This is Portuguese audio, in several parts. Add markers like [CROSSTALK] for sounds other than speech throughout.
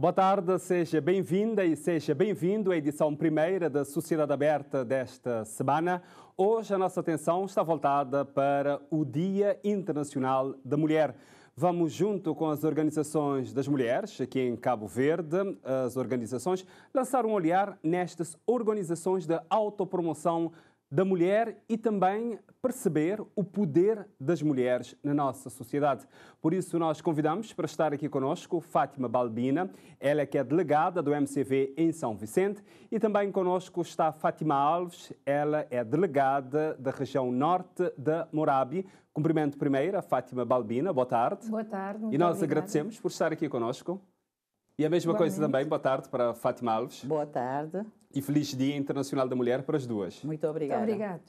Boa tarde, seja bem-vinda e seja bem-vindo à edição primeira da Sociedade Aberta desta semana. Hoje a nossa atenção está voltada para o Dia Internacional da Mulher. Vamos, junto com as organizações das mulheres aqui em Cabo Verde, as organizações, lançar um olhar nestas organizações da autopromoção da mulher e também perceber o poder das mulheres na nossa sociedade. Por isso, nós convidamos para estar aqui conosco Fátima Balbina, ela é que é delegada do MCV em São Vicente, e também conosco está Fátima Alves, ela é delegada da região norte da Morabi. Cumprimento primeiro a Fátima Balbina, boa tarde. Boa tarde. e nós obrigada. agradecemos por estar aqui conosco. E a mesma Igualmente. coisa também, boa tarde para Fátima Alves. Boa tarde e feliz Dia Internacional da Mulher para as duas. Muito obrigada. Muito obrigada.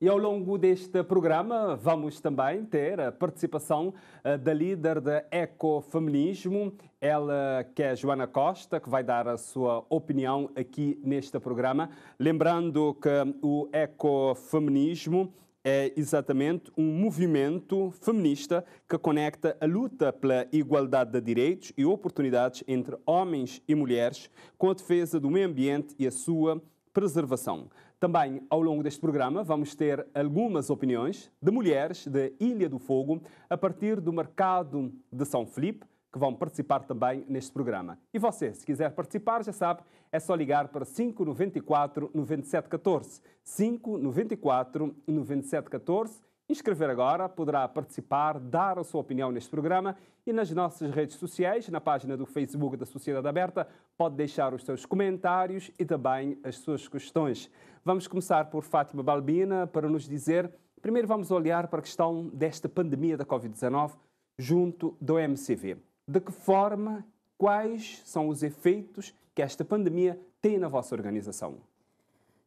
E ao longo deste programa vamos também ter a participação eh, da líder da Ecofeminismo, ela que é Joana Costa, que vai dar a sua opinião aqui neste programa. Lembrando que o ecofeminismo é exatamente um movimento feminista que conecta a luta pela igualdade de direitos e oportunidades entre homens e mulheres com a defesa do meio ambiente e a sua preservação. Também ao longo deste programa vamos ter algumas opiniões de mulheres da Ilha do Fogo a partir do mercado de São Felipe, que vão participar também neste programa. E você, se quiser participar, já sabe, é só ligar para 594 9714. 594 9714. Inscrever agora, poderá participar, dar a sua opinião neste programa e nas nossas redes sociais, na página do Facebook da Sociedade Aberta, pode deixar os seus comentários e também as suas questões. Vamos começar por Fátima Balbina para nos dizer. Primeiro, vamos olhar para a questão desta pandemia da Covid-19 junto do MCV de que forma, quais são os efeitos que esta pandemia tem na vossa organização?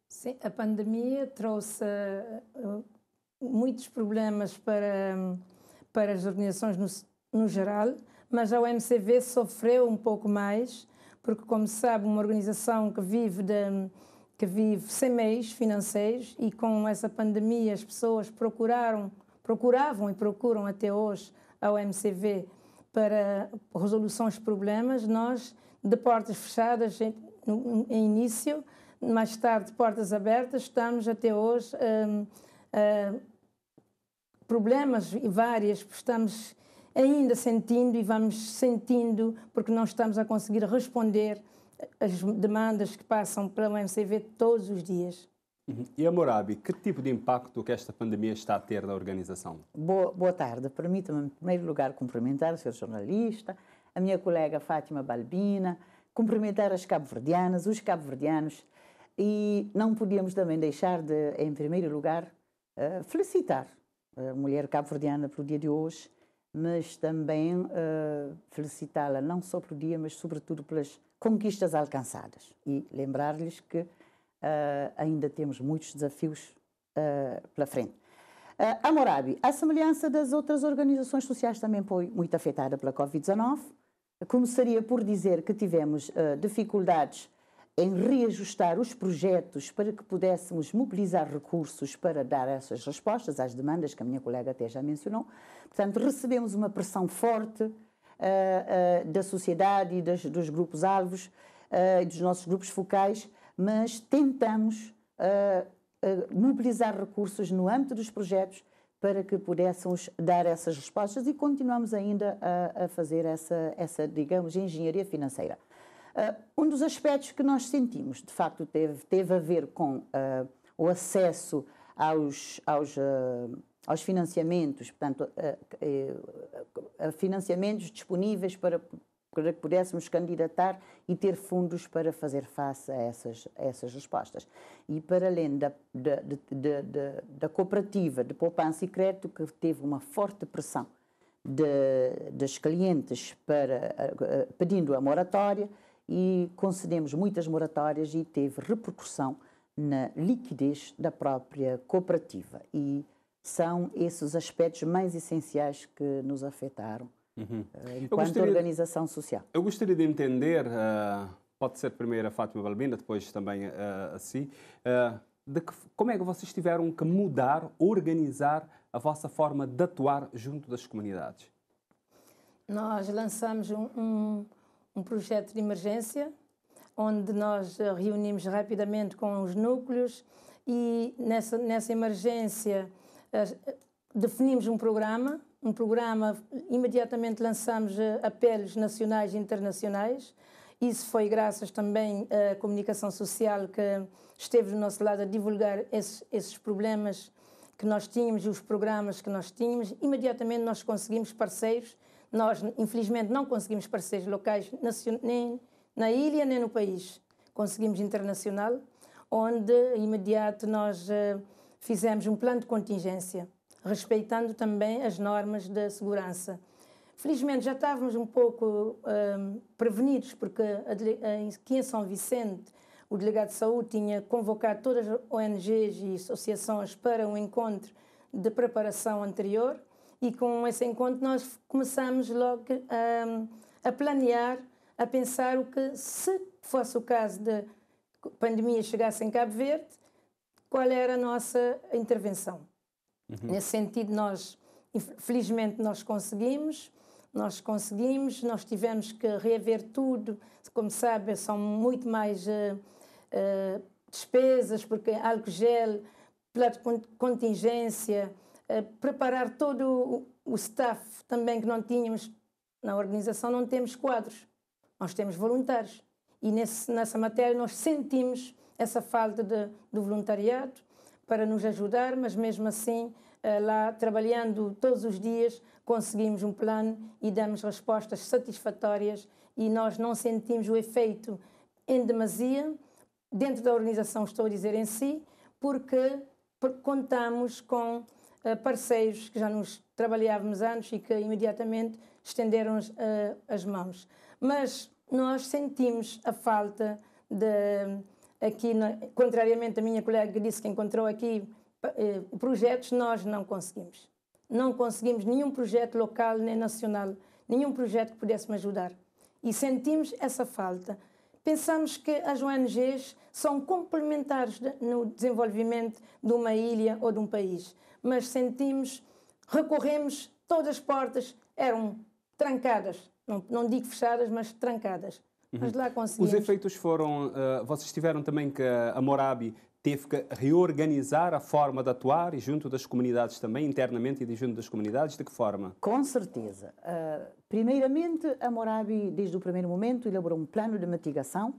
Sim, a pandemia trouxe eh, muitos problemas para, para as organizações no, no geral, mas a OMCV sofreu um pouco mais, porque, como sabe, uma organização que vive de, que vive sem meios financeiros e com essa pandemia as pessoas procuraram, procuravam e procuram até hoje a OMCV para resoluções de problemas, nós, de portas fechadas em, início, mais tarde portas abertas, estamos até hoje um, problemas e várias estamos ainda sentindo e vamos sentindo porque não estamos a conseguir responder às demandas que passam pela MCV todos os dias. Uhum. E a que tipo de impacto que esta pandemia está a ter na organização? Boa, boa tarde. Permita-me, em primeiro lugar, cumprimentar o Sr. Jornalista, a minha colega Fátima Balbina, cumprimentar as cabo-verdianas, os cabo-verdianos, e não podíamos também deixar de, em primeiro lugar, eh, felicitar a mulher cabo-verdiana pelo dia de hoje, mas também eh, felicitá-la não só pelo dia, mas sobretudo pelas conquistas alcançadas. E lembrar-lhes que uh, ainda temos muitos desafios uh, pela frente. Uh, ah, a Morabi, à semelhança das outras organizações sociais, também foi muito afetada pela Covid-19. Começaria por dizer que tivemos dificuldades em reajustar os projetos para que pudéssemos mobilizar recursos para dar essas respostas às demandas que a minha colega até já mencionou. Portanto, recebemos uma pressão forte uh, uh, da sociedade e das, dos grupos-alvos uh, e dos nossos grupos focais mas tentamos uh, uh, mobilizar recursos no âmbito dos projetos para que pudéssemos dar essas respostas e continuamos ainda a, a fazer essa, essa, digamos, engenharia financeira. Uh, um dos aspectos que nós sentimos, de facto, teve, teve a ver com o acesso aos, aos, aos financiamentos, portanto, eh, financiamentos disponíveis para para que pudéssemos candidatar e ter fundos para fazer face a essas, a essas respostas. E para além da, da, da, da, da cooperativa de poupança e crédito, que teve uma forte pressão de, clientes para, pedindo a moratória, e concedemos muitas moratórias e teve repercussão na liquidez da própria cooperativa. E são esses aspectos mais essenciais que nos afetaram uhum. Eh, enquanto gostaria, organização social. Eu gostaria de entender, uh, pode ser primeiro a Fátima Balbina, depois também uh, a si, uh, de que, como é que vocês tiveram que mudar, organizar a vossa forma de atuar junto das comunidades? Nós lançamos um, um, um projeto de emergência onde nós reunimos rapidamente com os núcleos e nessa, nessa emergência definimos um programa um programa, imediatamente lançamos eh, apelos nacionais e internacionais. Isso foi graças também à comunicação social que esteve do nosso lado a divulgar esses, esses problemas que nós tínhamos, e os programas que nós tínhamos. Imediatamente nós conseguimos parceiros. Nós, infelizmente, não conseguimos parceiros locais nem na ilha nem no país. Conseguimos internacional, onde imediato nós eh, fizemos um plano de contingência respeitando também as normas da segurança. Felizmente já estávamos um pouco um, prevenidos, porque aqui em São Vicente o delegado de saúde tinha convocado todas as ONGs e associações para um encontro de preparação anterior e com esse encontro nós começamos logo um, a planear, a pensar o que se fosse o caso da pandemia chegasse em Cabo Verde, qual era a nossa intervenção. Uhum. Nesse sentido, nós, felizmente, nós conseguimos, nós conseguimos, nós tivemos que reaver tudo. Como sabe, são muito mais uh, uh, despesas, porque álcool gel, de contingência, uh, preparar todo o, o staff também que não tínhamos, na organização não temos quadros, nós temos voluntários. E nesse, nessa matéria nós sentimos essa falta de, do voluntariado para nos ajudar, mas mesmo assim, eh, lá trabalhando todos os dias, conseguimos um plano e damos respostas satisfatórias e nós não sentimos o efeito em demasia dentro da organização, estou a dizer em si, porque contamos com eh, parceiros que já nos trabalhávamos anos e que imediatamente estenderam eh, as mãos. Mas nós sentimos a falta de aqui, contrariamente à minha colega que disse que encontrou aqui eh, projetos, nós não conseguimos. Não conseguimos nenhum projeto local nem nacional, nenhum projeto que pudesse ajudar. E sentimos essa falta. Pensamos que as ONGs são complementares no desenvolvimento de uma ilha ou de um país, mas sentimos, recorremos, todas as portas eram trancadas, não, não digo fechadas, mas trancadas. Mas uhum. lá conseguimos. Os efeitos foram. Uh, vocês tiveram também que a Morabi teve que reorganizar a forma de atuar e junto das comunidades também, internamente e junto das comunidades, de que forma? Com certeza. Uh, primeiramente, a Morabi, desde o primeiro momento, elaborou um plano de mitigação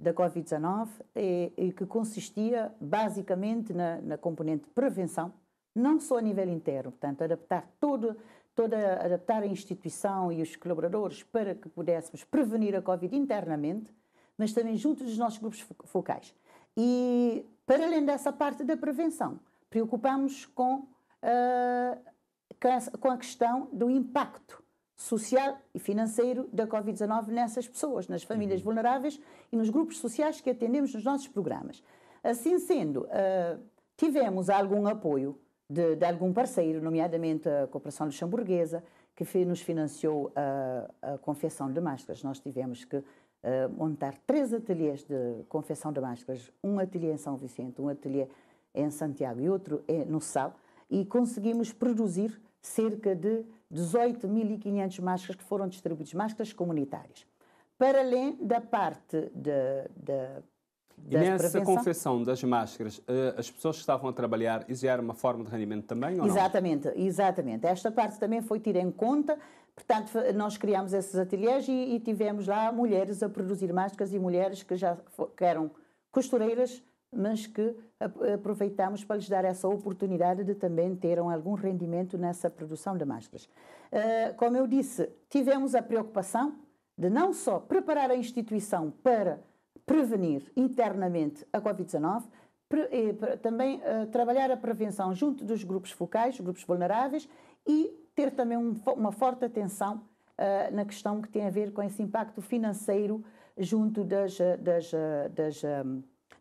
da Covid-19 e, e, que consistia basicamente na, na componente prevenção, não só a nível interno, portanto, adaptar todo toda adaptar a instituição e os colaboradores para que pudéssemos prevenir a Covid internamente, mas também junto dos nossos grupos focais. E para além dessa parte da prevenção, preocupamos com, uh, com a questão do impacto social e financeiro da Covid-19 nessas pessoas, nas famílias uhum. vulneráveis e nos grupos sociais que atendemos nos nossos programas. Assim sendo, uh, tivemos algum apoio de, de, algum parceiro, nomeadamente a Cooperação Luxemburguesa, que nos financiou a, a, confecção de máscaras. Nós tivemos que uh, montar três ateliês de confecção de máscaras, um ateliê em São Vicente, um ateliê em Santiago e outro eh, no Sal, e conseguimos produzir cerca de 18.500 máscaras que foram distribuídas, máscaras comunitárias. Para além da parte de e nessa prevenção. confecção das máscaras, eh, as pessoas que estavam a trabalhar, isso era uma forma de rendimento também, ou Exatamente, não? exatamente. Esta parte também foi tida em conta, portanto, nós criámos esses ateliês e, e, tivemos lá mulheres a produzir máscaras e mulheres que já que eram costureiras, mas que aproveitamos para lhes dar essa oportunidade de também terem algum rendimento nessa produção de máscaras. Eh, como eu disse, tivemos a preocupação de não só preparar a instituição para prevenir internamente a Covid-19, eh, também eh, trabalhar a prevenção junto dos grupos focais, grupos vulneráveis, e ter também uma forte atenção eh, na questão que tem a ver com esse impacto financeiro junto das, das, das,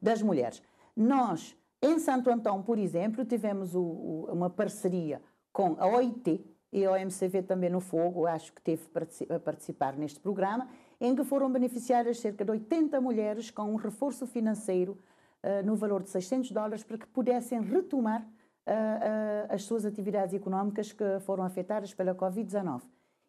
das mulheres. Nós, em Santo Antão, por exemplo, tivemos uma parceria com a OIT e a OMCV também no Fogo, acho que teve a participar neste programa, em que foram beneficiadas cerca de 80 mulheres com um reforço financeiro uh, no valor de 600 dólares para que pudessem retomar uh, uh, as suas atividades económicas que foram afetadas pela Covid-19.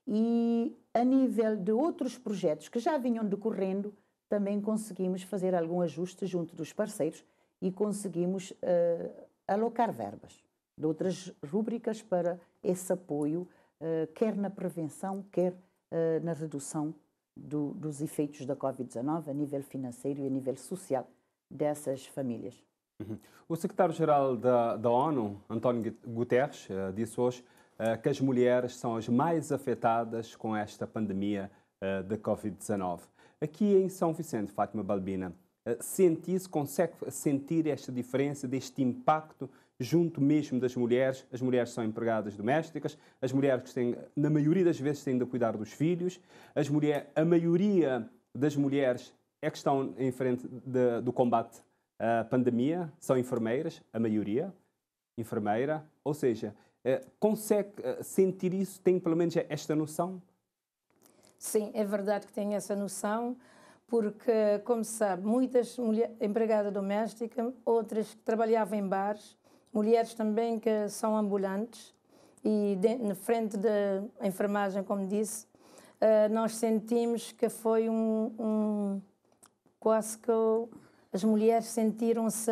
E a nível de outros projetos que já vinham decorrendo, também conseguimos fazer algum ajuste junto dos parceiros e conseguimos alocar verbas de outras rúbricas para esse apoio, quer na prevenção, quer na redução do, dos efeitos da Covid-19 a nível financeiro e a nível social dessas famílias. Uhum. O secretário-geral da, da, ONU, António Guterres, eh, disse hoje eh, que as mulheres são as mais afetadas com esta pandemia eh, da Covid-19. Aqui em São Vicente, Fátima Balbina, sentir-se, consegue sentir esta diferença, deste impacto junto mesmo das mulheres. As mulheres são empregadas domésticas, as mulheres que têm, na maioria das vezes, têm de cuidar dos filhos, as mulher, a maioria das mulheres é que estão em frente de, do combate à pandemia, são enfermeiras, a maioria, enfermeira, ou seja, eh, consegue eh, sentir isso, tem pelo menos esta noção? Sim, é verdade que tem essa noção, porque, como se sabe, muitas mulher, empregadas domésticas, outras que trabalhavam em bares, mulheres também que são ambulantes e de, na frente da enfermagem, como disse, uh, nós sentimos que foi um, um quase que as mulheres sentiram-se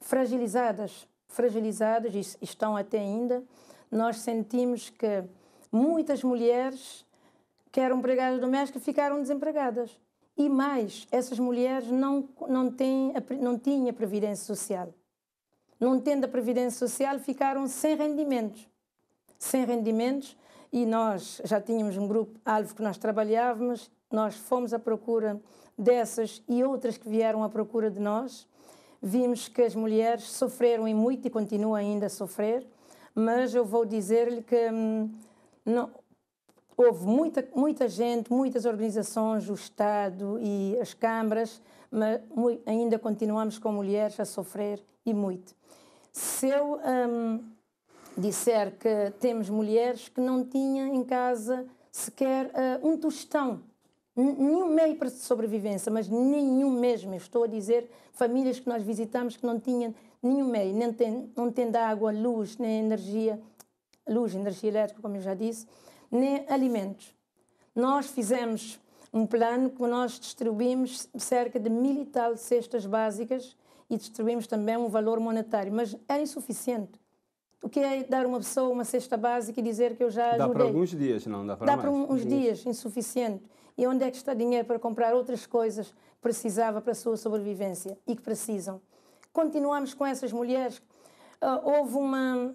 fragilizadas, fragilizadas e estão até ainda. Nós sentimos que muitas mulheres que eram empregadas domésticas ficaram desempregadas. E mais, essas mulheres não, não, têm, não tinham previdência social não tendo a Previdência Social, ficaram sem rendimentos. Sem rendimentos, e nós já tínhamos um grupo alvo que nós trabalhávamos, nós fomos à procura dessas e outras que vieram à procura de nós. Vimos que as mulheres sofreram e muito e continuam ainda a sofrer, mas eu vou dizer-lhe que hum, não, houve muita, muita gente, muitas organizações, o Estado e as câmaras, mas ainda continuamos com mulheres a sofrer e muito. Se eu hum, disser que temos mulheres que não tinham em casa sequer uh, um tostão, nenhum meio para sobrevivência, mas nenhum mesmo. Eu estou a dizer famílias que nós visitamos que não tinham nenhum meio, nem tem, não tendo água, luz, nem energia, luz, energia elétrica, como eu já disse, nem alimentos. Nós fizemos um plano que nós distribuímos cerca de mil e tal cestas básicas e distribuímos também um valor monetário, mas é insuficiente. O que é dar uma pessoa uma cesta básica e dizer que eu já ajudei? Dá para alguns dias, não dá para Dá mais. para uns Sim. Uhum. dias, insuficiente. E onde é que está dinheiro para comprar outras coisas que precisava para a sua sobrevivência e que precisam? Continuamos com essas mulheres. Ah, houve uma,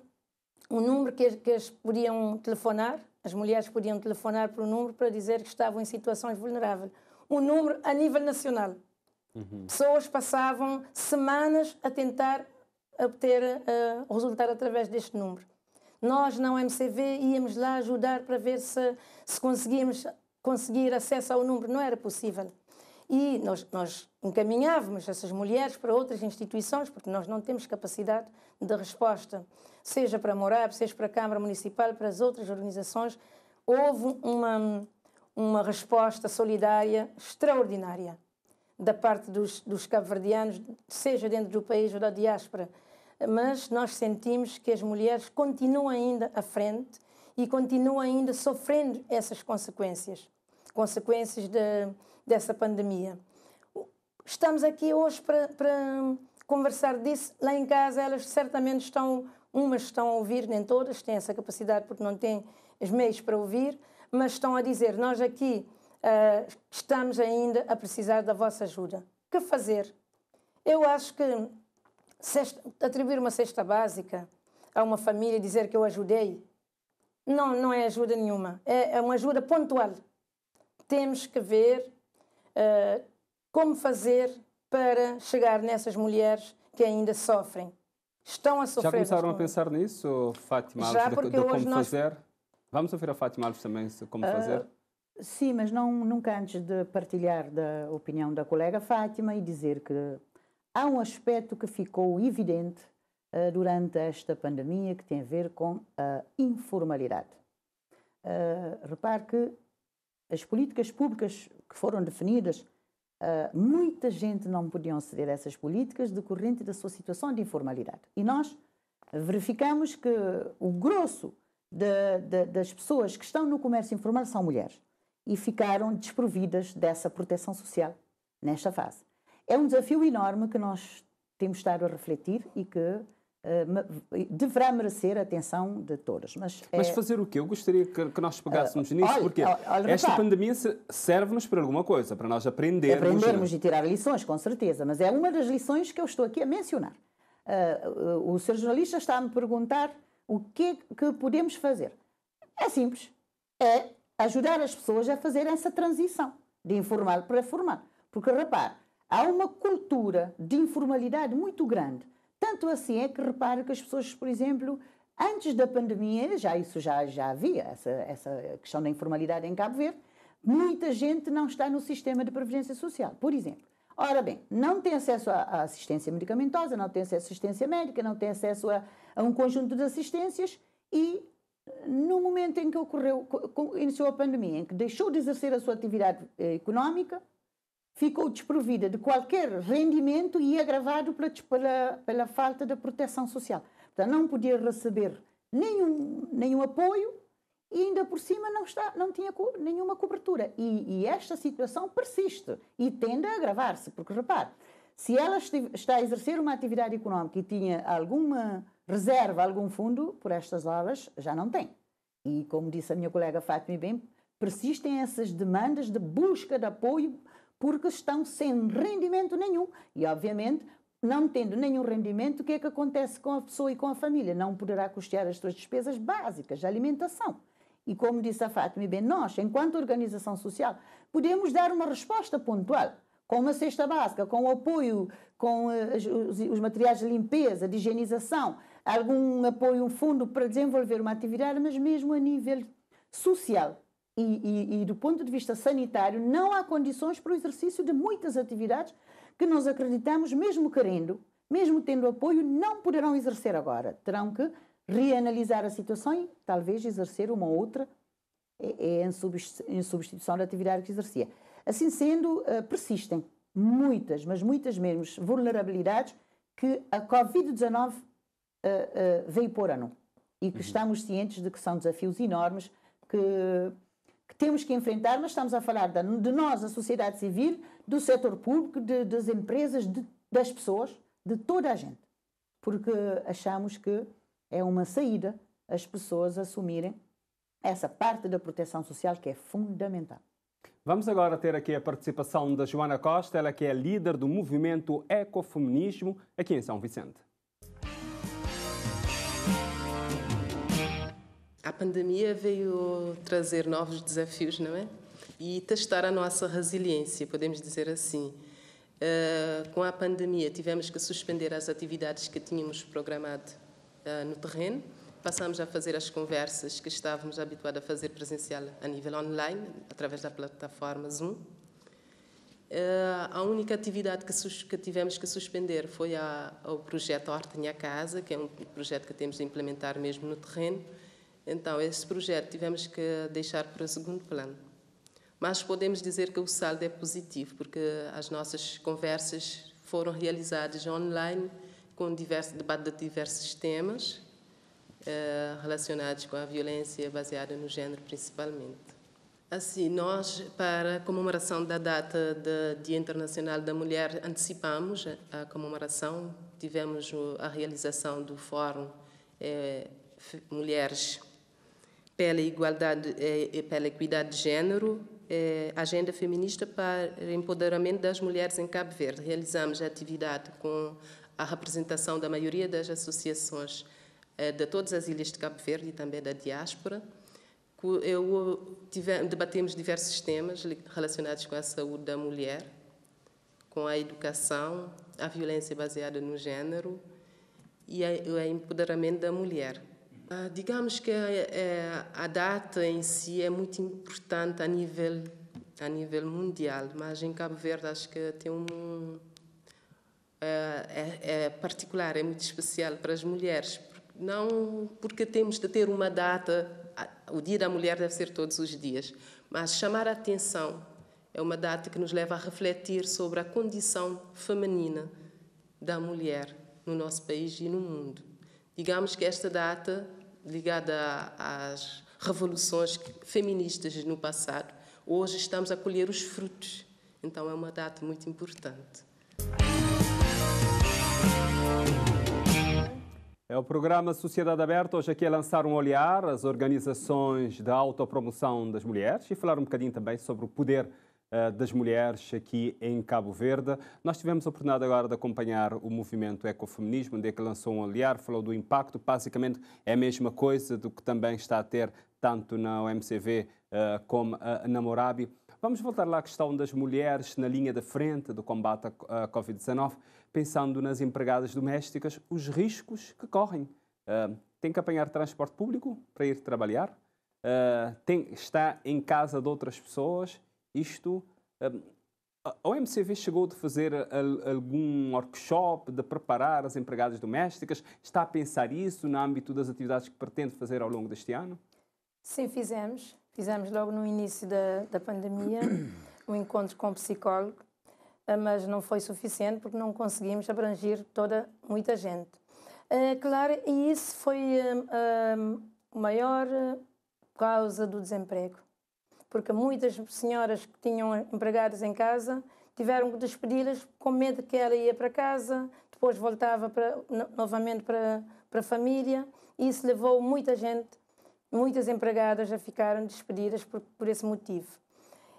um número que, que as podiam telefonar as mulheres podiam telefonar para o número para dizer que estavam em situações vulneráveis. Um número a nível nacional. Uhum. Pessoas passavam semanas a tentar obter uh, resultado através deste número. Nós, na OMCV, íamos lá ajudar para ver se, se conseguíamos conseguir acesso ao número. Não era possível e nós, nós encaminhávamos essas mulheres para outras instituições, porque nós não temos capacidade de resposta, seja para a MORAB, seja para a Câmara Municipal, para as outras organizações. Houve uma, uma resposta solidária extraordinária da parte dos, dos cabo-verdianos, seja dentro do país ou da diáspora. Mas nós sentimos que as mulheres continuam ainda à frente e continuam ainda sofrendo essas consequências consequências de dessa pandemia. Estamos aqui hoje para, para conversar disso. Lá em casa, elas certamente estão, umas estão a ouvir, nem todas têm essa capacidade porque não têm os meios para ouvir, mas estão a dizer: Nós aqui uh, estamos ainda a precisar da vossa ajuda. O que fazer? Eu acho que atribuir uma cesta básica a uma família e dizer que eu ajudei, não, não é ajuda nenhuma. É, é uma ajuda pontual. Temos que ver ah, como fazer para chegar nessas mulheres que ainda sofrem? Estão a sofrer. Já começaram a pensar nisso, Fátima Alves, Já porque de, de hoje como nós... fazer? Vamos ouvir a Fátima Alves também como uh, fazer? Sim, mas não, nunca antes de partilhar da opinião da colega Fátima e dizer que há um aspecto que ficou evidente uh, durante esta pandemia que tem a ver com a informalidade. Uh, repare que as políticas públicas que foram definidas, eh, muita gente não podia aceder a essas políticas decorrente da sua situação de informalidade. E nós verificamos que o grosso de, de, das pessoas que estão no comércio informal são mulheres e ficaram desprovidas dessa proteção social nesta fase. É um desafio enorme que nós temos estado a refletir e que eh, deverá merecer a atenção de todos. Mas, é mas fazer o quê? Eu gostaria que, que nós pegássemos uh, nisso, olha, porque olha, olha, esta pandemia serve-nos para alguma coisa, para nós aprendermos. Aprendermos e tirar lições, com certeza, mas é uma das lições que eu estou aqui a mencionar. Uh, o senhor jornalista está a me perguntar o que que podemos fazer. É simples, é ajudar as pessoas a fazer essa transição de informal para formal. Porque, rapaz, há uma cultura de informalidade muito grande tanto assim é que reparo que as pessoas, por exemplo, antes da pandemia, já isso já, já havia, essa, essa questão da informalidade em Cabo Verde, muita gente não está no sistema de previdência social, por exemplo. Ora bem, não tem acesso à, assistência medicamentosa, não tem acesso à assistência médica, não tem acesso a, a um conjunto de assistências e no momento em que ocorreu, iniciou a pandemia, em que deixou de exercer a sua atividade eh, económica, ficou desprovida de qualquer rendimento e agravado pela, pela, pela falta da proteção social. Portanto, não podia receber nenhum, nenhum apoio e ainda por cima não, está, não tinha co nenhuma cobertura. E, e, esta situação persiste e tende a agravar-se, porque repare, se ela está a exercer uma atividade económica e tinha alguma reserva, algum fundo, por estas horas já não tem. E como disse a minha colega Fátima bem, persistem essas demandas de busca de apoio porque estão sem rendimento nenhum. E, obviamente, não tendo nenhum rendimento, o que é que acontece com a pessoa e com a família? Não poderá custear as suas despesas básicas de alimentação. E como disse a Fátima, bem, nós, enquanto organização social, podemos dar uma resposta pontual, com uma cesta básica, com o apoio, com eh, os, os materiais de limpeza, de higienização, algum apoio, um fundo para desenvolver uma atividade, mas mesmo a nível social, e, e, e do ponto de vista sanitário, não há condições para o exercício de muitas atividades que nós acreditamos, mesmo querendo, mesmo tendo apoio, não poderão exercer agora. Terão que reanalisar a situação e talvez exercer uma outra é, é em substituição da atividade que exercia. Assim sendo, eh, persistem muitas, mas muitas mesmo, vulnerabilidades que a Covid-19 eh, eh, veio pôr a nu e que uhum. estamos cientes de que são desafios enormes que que temos que enfrentar, mas estamos a falar de, de nós, a sociedade civil, do setor público, de, das empresas, de, das pessoas, de toda a gente. Porque achamos que é uma saída as pessoas assumirem essa parte da proteção social que é fundamental. Vamos agora ter aqui a participação da Joana Costa, ela que é líder do movimento Ecofeminismo aqui em São Vicente. a pandemia veio trazer novos desafios, não é? E testar a nossa resiliência, podemos dizer assim. Uh, com a pandemia, tivemos que suspender as atividades que tínhamos programado uh, no terreno. Passamos a fazer as conversas que estávamos habituados a fazer presencial a nível online, através da plataforma Zoom. Uh, a única atividade que, que, tivemos que suspender foi a, o projeto Horta em Casa, que é um projeto que temos de implementar mesmo no terreno, então, esse projeto tivemos que deixar para o segundo plano. Mas podemos dizer que o saldo é positivo, porque as nossas conversas foram realizadas online, com diversos, debate de diversos temas eh, relacionados com a violência baseada no género, principalmente. Assim, nós, para a comemoração da data do Dia Internacional da Mulher, antecipamos a comemoração, tivemos a realização do Fórum eh, Mulheres pela igualdade e eh, eh, pela equidade de género, eh, Agenda Feminista para Empoderamento das Mulheres em Cabo Verde. Realizamos a atividade com a representação da maioria das associações de todas as ilhas de Cabo Verde e também da diáspora. Eu tive, debatemos diversos temas relacionados com a saúde da mulher, com a educação, a violência baseada no género e o empoderamento da mulher. Ah, digamos que é, a data em si é muito importante a nível a nível mundial, mas em Cabo Verde acho que tem um eh, é, é particular, é muito especial para as mulheres, não porque temos de ter uma data, o Dia da Mulher deve ser todos os dias, mas chamar a atenção é uma data que nos leva a refletir sobre a condição feminina da mulher no nosso país e no mundo. Digamos que esta data ligada às revoluções feministas no passado. Hoje estamos a colher os frutos, então é uma data muito importante. É o programa Sociedade Aberta. Hoje aqui é lançar um olhar às organizações da autopromoção das mulheres e falar um bocadinho também sobre o poder eh, das mulheres aqui em Cabo Verde. Nós tivemos a oportunidade agora de acompanhar o movimento ecofeminismo, onde é que lançou um aliar, falou do impacto, basicamente é a mesma coisa do que também está a ter tanto na OMCV eh, como na Morabi. Vamos voltar lá à questão das mulheres na linha da frente do combate à Covid-19, pensando nas empregadas domésticas, os riscos que correm. Uh, tem que apanhar transporte público para ir trabalhar, uh, tem, está em casa de outras pessoas isto. Hum, a OMCV chegou de fazer algum workshop, de preparar as empregadas domésticas? Está a pensar isso no âmbito das atividades que pretende fazer ao longo deste ano? Sim, fizemos. Fizemos logo no início da, da pandemia [COUGHS] um encontro com o psicólogo, eh, mas não foi suficiente porque não conseguimos abranger toda muita gente. É, claro, e isso foi a, hum, a hum, maior causa do desemprego porque muitas senhoras que tinham empregados em casa tiveram que despedi-las com medo que ela ia para casa, depois voltava para, novamente para, para a família, e isso levou muita gente, muitas empregadas a ficarem despedidas por, por esse motivo.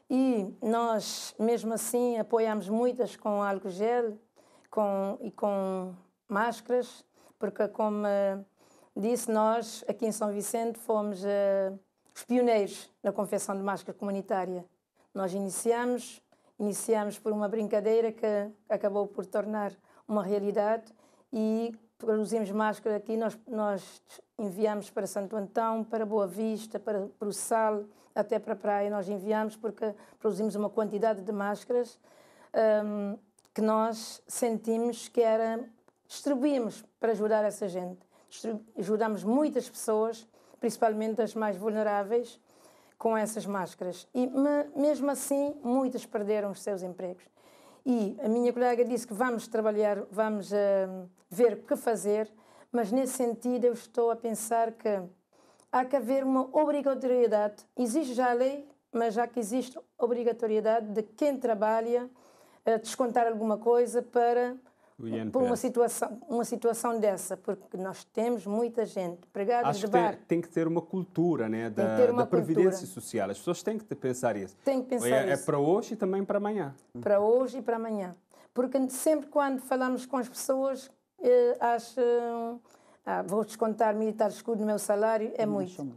E nós, mesmo assim, apoiamos muitas com álcool gel com, e com máscaras, porque, como disse, nós aqui em São Vicente fomos. Uh, os pioneiros na confecção de máscara comunitária. Nós iniciamos, iniciamos por uma brincadeira que acabou por tornar uma realidade e produzimos máscara aqui, nós, nós enviamos para Santo Antão, para Boa Vista, para, para o Sal, até para a praia nós enviamos porque produzimos uma quantidade de máscaras um, que nós sentimos que era distribuímos para ajudar essa gente. Distribu ajudamos muitas pessoas principalmente as mais vulneráveis, com essas máscaras. E mesmo assim, muitas perderam os seus empregos. E a minha colega disse que vamos trabalhar, vamos uh, ver o que fazer, mas nesse sentido eu estou a pensar que há que haver uma obrigatoriedade. Existe já a lei, mas já que existe obrigatoriedade de quem trabalha uh, descontar alguma coisa para por uma situação, uma situação dessa, porque nós temos muita gente pregada de bar. Tem, tem, que ter uma cultura né, da, uma da previdência cultura. social. As pessoas têm que pensar isso. Tem que pensar é, é, isso. É para hoje e também para amanhã. Para hoje e para amanhã. Porque sempre quando falamos com as pessoas, eh, acham... Eh, ah, vou descontar militar escuro no meu salário, é muito.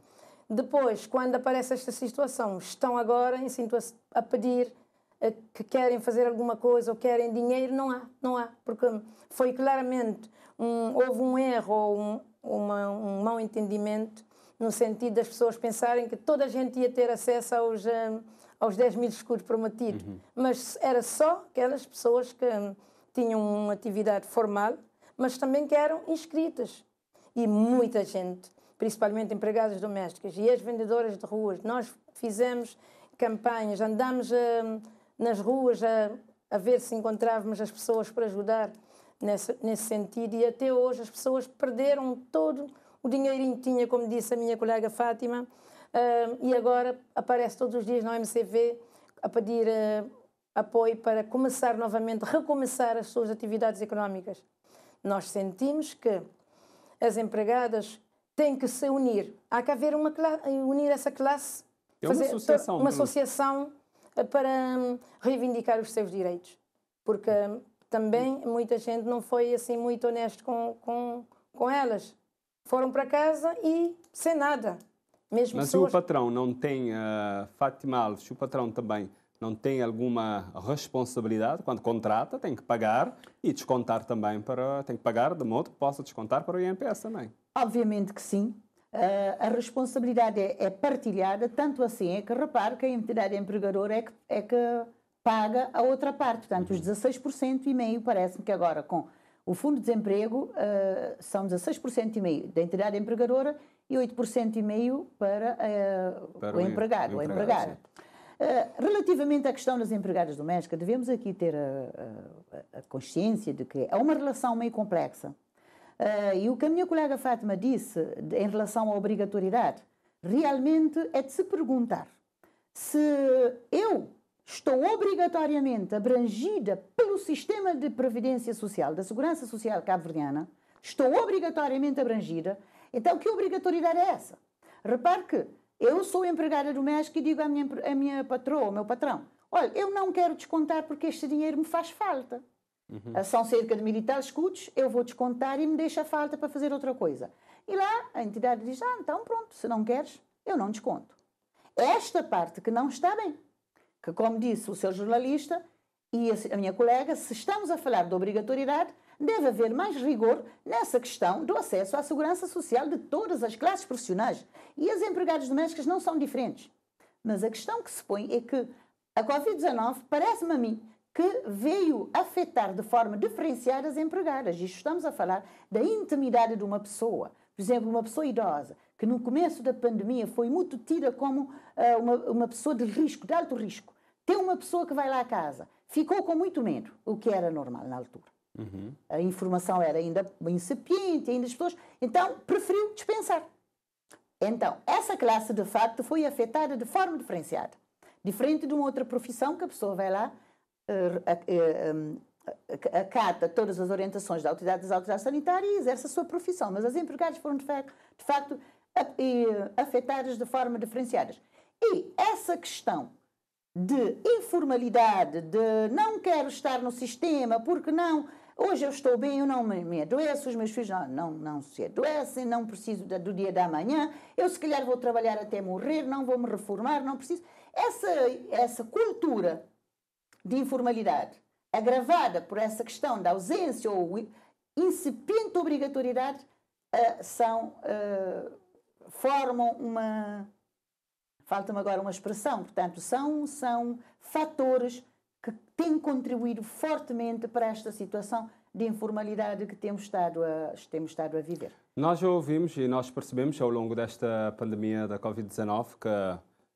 Depois, quando aparece esta situação, estão agora em a pedir eh, que querem fazer alguma coisa ou querem dinheiro, não há, não há, porque foi claramente, um, houve um erro ou um, uma, um mau entendimento no sentido das pessoas pensarem que toda a gente ia ter acesso aos, eh, aos 10 mil escudos prometidos, uhum. mas era só aquelas pessoas que tinham uma atividade formal, mas também que eram inscritas. E muita gente, principalmente empregadas domésticas e as vendedoras de ruas, nós fizemos campanhas, andamos a eh, nas ruas a, a ver se encontrávamos as pessoas para ajudar nesse, nesse sentido. E até hoje as pessoas perderam todo o dinheirinho que tinha, como disse a minha colega Fátima, uh, e agora aparece todos os dias na OMCV a pedir uh, apoio para começar novamente, recomeçar as suas atividades económicas. Nós sentimos que as empregadas têm que se unir. Há que haver uma unir essa classe. É uma associação. Uma associação para hum, reivindicar os seus direitos. Porque hum, também muita gente não foi assim muito honesto com, com, com elas. Foram para casa e sem nada. Mesmo Mas pessoas... se o patrão não tem, uh, Fátima Alves, se o patrão também não tem alguma responsabilidade quando contrata, tem que pagar e descontar também para. tem que pagar de modo que possa descontar para o INPS também. Obviamente que sim, ah, a responsabilidade é, é, partilhada, tanto assim é que, repare, que a entidade é empregadora é que, é que paga a outra parte, portanto, os 16% uhum. e meio, parece-me que agora com o fundo de desemprego uh, são 16% e meio da entidade empregadora e 8% e meio para, uh, para o, o, empregado, o empregado uh, relativamente à questão das empregadas domésticas, devemos aqui ter a, a, a consciência de que é uma relação meio complexa Uh, e o que a minha colega Fátima disse de, em relação à obrigatoriedade, realmente é de se perguntar se eu estou obrigatoriamente abrangida pelo sistema de previdência social, da segurança social cabo-verdiana, estou obrigatoriamente abrangida, então que obrigatoriedade é essa? Repare que eu sou empregada doméstica e digo à minha, à minha patroa, ao meu patrão, olha, eu não quero descontar porque este dinheiro me faz falta. Uhum. São cerca de mil e tal escudos, eu vou descontar e me deixa falta para fazer outra coisa. E lá a entidade diz: Ah, então pronto, se não queres, eu não desconto. Esta parte que não está bem, que, como disse o seu jornalista e a minha colega, se estamos a falar de obrigatoriedade, deve haver mais rigor nessa questão do acesso à segurança social de todas as classes profissionais. E as empregadas domésticas não são diferentes. Mas a questão que se põe é que a Covid-19, parece-me a mim, que veio afetar de forma diferenciada as empregadas. Isto estamos a falar da intimidade de uma pessoa. Por exemplo, uma pessoa idosa, que no começo da pandemia foi muito tida como uh, uma, uma pessoa de risco, de alto risco. Tem uma pessoa que vai lá à casa. Ficou com muito medo, o que era normal na altura. Uhum. A informação era ainda incipiente, ainda as pessoas. Então, preferiu dispensar. Então, essa classe de facto foi afetada de forma diferenciada. Diferente de uma outra profissão que a pessoa vai lá acata todas as orientações da autoridade das autoridades sanitárias e exerce a sua profissão, mas as empregadas foram de facto, de facto afetadas de forma diferenciada E essa questão de informalidade, de não quero estar no sistema porque não, hoje eu estou bem, eu não me, adoeço, os meus filhos não, não, não se adoecem, não preciso do dia da manhã, eu se calhar vou trabalhar até morrer, não vou me reformar, não preciso. Essa, essa cultura de informalidade, agravada por essa questão da ausência ou incipiente obrigatoriedade, eh, são, eh, formam uma. Falta-me agora uma expressão, portanto, são, são fatores que têm contribuído fortemente para esta situação de informalidade que temos estado a, temos estado a viver. Nós já ouvimos e nós percebemos ao longo desta pandemia da Covid-19 que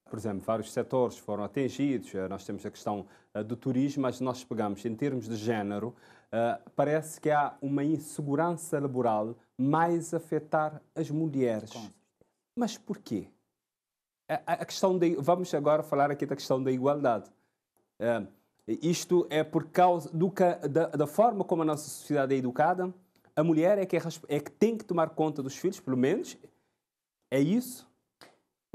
por exemplo, vários setores foram atingidos. Eh, nós temos a questão eh, do turismo, mas nós pegamos em termos de género, eh, parece que há uma insegurança laboral mais afetar as mulheres. Mas porquê? A questão de, vamos agora falar aqui da questão da igualdade. Isto é por causa do, da, da forma como a nossa sociedade é educada. A mulher é que, é, é que tem que tomar conta dos filhos, pelo menos. É isso?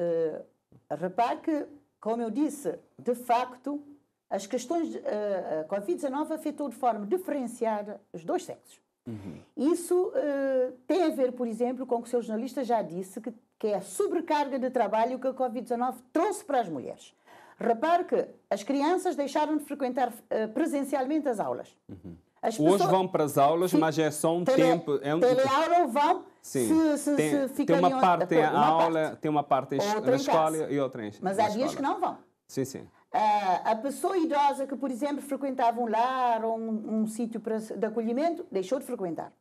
Uh Repare que, como eu disse, de facto, as questões. a eh, eh, Covid-19 afetou de forma diferenciada os dois sexos. Uhum. Isso uh, tem a ver, por exemplo, com o que o seu jornalista já disse, que, que é a sobrecarga de trabalho que a Covid-19 trouxe para as mulheres. Repare que as crianças deixaram de frequentar uh, presencialmente as aulas. Uhum. As Hoje vão para as aulas, Sim. mas é só um Tele... tempo. É um... Teleaula vão Sim. se, se, tem, se tem uma parte em... a aula, parte. tem uma parte na escola e outra em Mas há dias que não vão. Sim, sim. Uh, a pessoa idosa que, por exemplo, frequentava um lar ou um, um sítio de acolhimento, deixou de frequentar.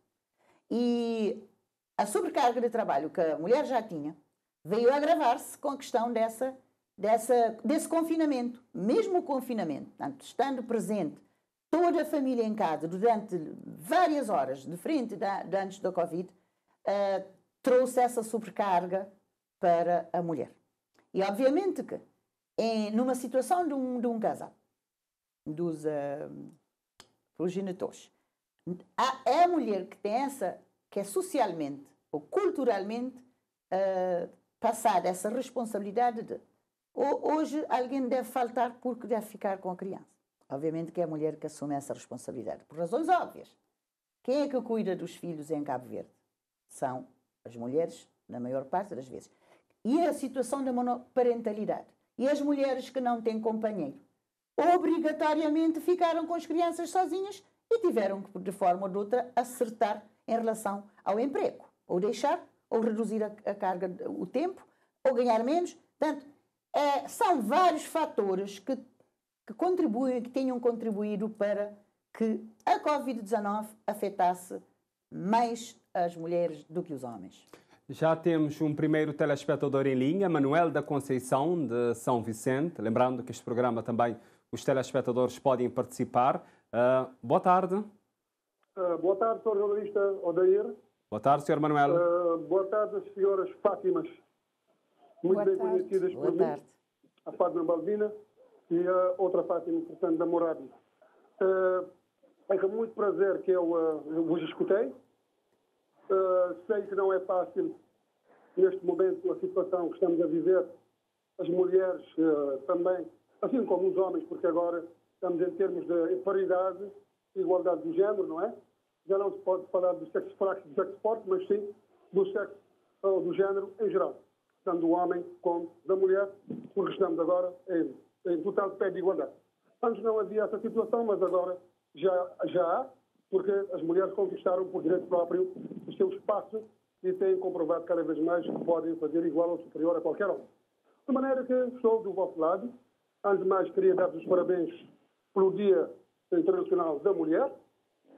E a sobrecarga de trabalho que a mulher já tinha veio agravar-se com a questão dessa, dessa, desse confinamento. Mesmo o confinamento, portanto, estando presente toda a família em casa durante várias horas, de frente da, de antes da Covid, uh, trouxe essa sobrecarga para a mulher. E obviamente que em, numa situação de um, de um casal, dos uh, eh, progenitores, é a mulher que tem essa, que é socialmente ou culturalmente uh, passada essa responsabilidade de ou oh, hoje alguém deve faltar porque deve ficar com a criança. Obviamente que é a mulher que assume essa responsabilidade, por razões óbvias. Quem é que cuida dos filhos em Cabo Verde? São as mulheres, na maior parte das vezes. E é a situação da monoparentalidade. E as mulheres que não têm companheiro. Obrigatoriamente ficaram com as crianças sozinhas e tiveram que, de forma ou de outra, acertar em relação ao emprego. Ou deixar, ou reduzir a, carga, o tempo, ou ganhar menos. Portanto, é, são vários fatores que que contribuem, que tenham contribuído para que a Covid-19 afetasse mais as mulheres do que os homens. Já temos um primeiro telespectador em linha, Manuel da Conceição, de São Vicente. Lembrando que este programa também os telespectadores podem participar. Uh, boa tarde. Uh, boa tarde, Sr. Jornalista Odair. Boa tarde, Sr. Manuel. Uh, boa tarde, Sras. Fátimas. Muito boa bem tarde. conhecidas boa por tarde. mim. A Fátima Balbina e a outra parte importante da Morabi. é com muito prazer que eu eh, vos escutei. Eh, sei que não é fácil, neste momento, a situação que estamos a viver. As mulheres eh, também, assim como os homens, porque agora estamos em termos de paridade, igualdade de género, não é? Já não se pode falar do sexo fraco do sexo forte, mas sim do sexo ou do género em geral, tanto do homem como da mulher, porque estamos agora em em eh, de pé de igualdade. Antes não havia essa situação, mas agora já, já há, porque as mulheres conquistaram por direito próprio o seu espaço e têm comprovado cada vez mais que podem fazer igual ou superior a qualquer homem. De maneira que estou do vosso lado. Antes de mais, queria dar-vos os parabéns pelo Dia Internacional da Mulher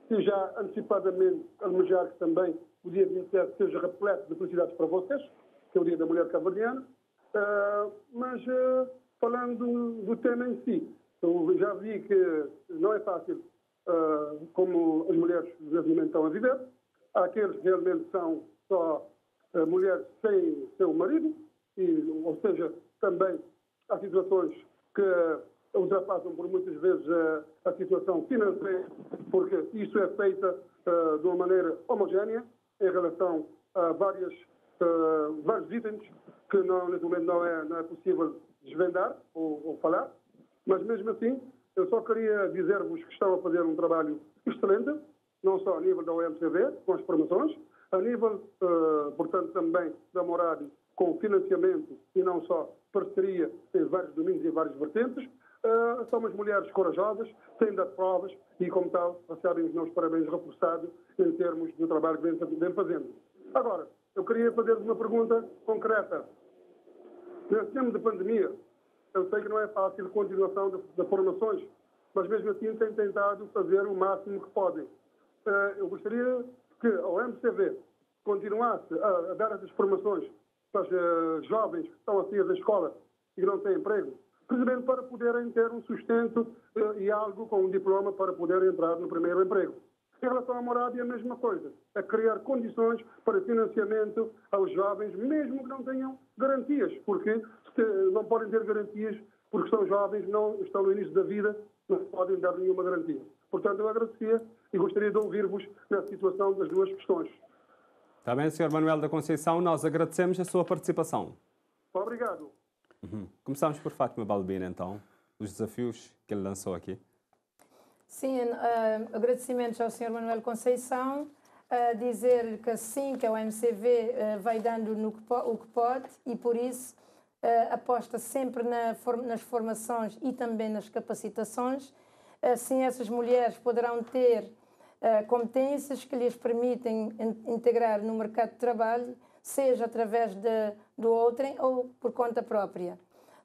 e já antecipadamente almejar que também o dia 27 seja repleto de felicidades para vocês, que é o Dia da Mulher Cavaliana. Uh, mas. Uh, falando do tema em si, eu já vi que não é fácil uh, como as mulheres brasileiras estão a viver. Há aqueles que realmente são só uh, mulheres sem seu marido, e, ou seja, também há situações que ultrapassam por muitas vezes uh, a situação financeira, porque isso é feita ah, de uma maneira homogénea em relação a várias, vários itens que não, neste momento não é, não é possível desvendar ou, ou falar, mas mesmo assim, eu só queria dizer-vos que estão a fazer um trabalho excelente, não só a nível da OMCV, com as promoções, a nível, uh, portanto, também da Moradi, com financiamento e não só parceria em vários domínios e vários vertentes. Uh, são umas mulheres corajosas, têm dado provas e, como tal, recebem os meus parabéns reforçados em termos do trabalho que vem, fazendo. Agora, eu queria fazer uma pergunta concreta Nesse tempo de pandemia, eu sei que não é fácil a continuação das formações, mas mesmo assim têm tentado fazer o máximo que podem. Eh, eu gostaria que o MCV continuasse a dar essas formações para os eh, jovens que estão a sair da escola e que não têm emprego, precisamente para poderem ter um sustento eh, e algo com um diploma para poderem entrar no primeiro emprego. Em relação à morada, é a mesma coisa. A criar condições para financiamento aos jovens, mesmo que não tenham garantias. Porque não podem ter garantias porque são jovens, não estão no início da vida, não podem dar nenhuma garantia. Portanto, eu agradecia e gostaria de ouvir-vos na situação das duas questões. Está bem, Sr. Manuel da Conceição, nós agradecemos a sua participação. Obrigado. Uhum. Começamos por Fátima Balbina, então, os desafios que ele lançou aqui. Sim, uh, agradecimentos ao Sr. Manuel Conceição, uh, dizer que assim que o MCV uh, eh, vai dando no que o que pode e por isso eh, aposta sempre na for nas formações e também nas capacitações. Assim, essas mulheres poderão ter competências que lhes permitem in integrar no mercado de trabalho, seja através de, do outrem ou por conta própria.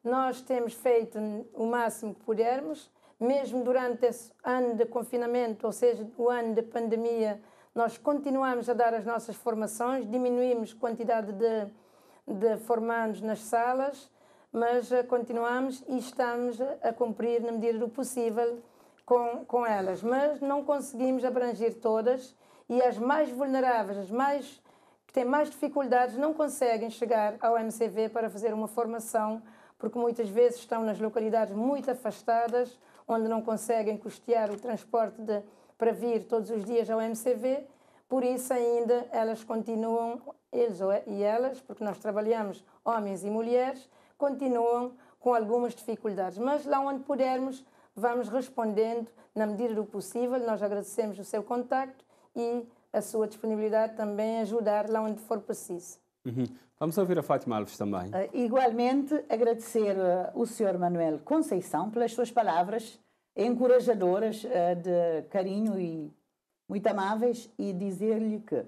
Nós temos feito o máximo que pudermos mesmo durante esse ano de confinamento, ou seja, o ano de pandemia, nós continuamos a dar as nossas formações, diminuímos a quantidade de, de formandos nas salas, mas eh, continuamos e estamos a cumprir na medida do possível com, com elas. Mas não conseguimos abranger todas e as mais vulneráveis, as mais que têm mais dificuldades, não conseguem chegar ao MCV para fazer uma formação, porque muitas vezes estão nas localidades muito afastadas onde não conseguem custear o transporte de, para vir todos os dias ao MCV, por isso ainda elas continuam, eles e elas, porque nós trabalhamos homens e mulheres, continuam com algumas dificuldades. Mas lá onde pudermos, vamos respondendo na medida do possível. Nós agradecemos o seu contacto e a sua disponibilidade também ajudar lá onde for preciso. Uhum. Vamos ouvir a Fátima Alves também. Uh, igualmente, agradecer uh, o Sr. Manuel Conceição pelas suas palavras encorajadoras, eh, de carinho e muito amáveis, e dizer-lhe que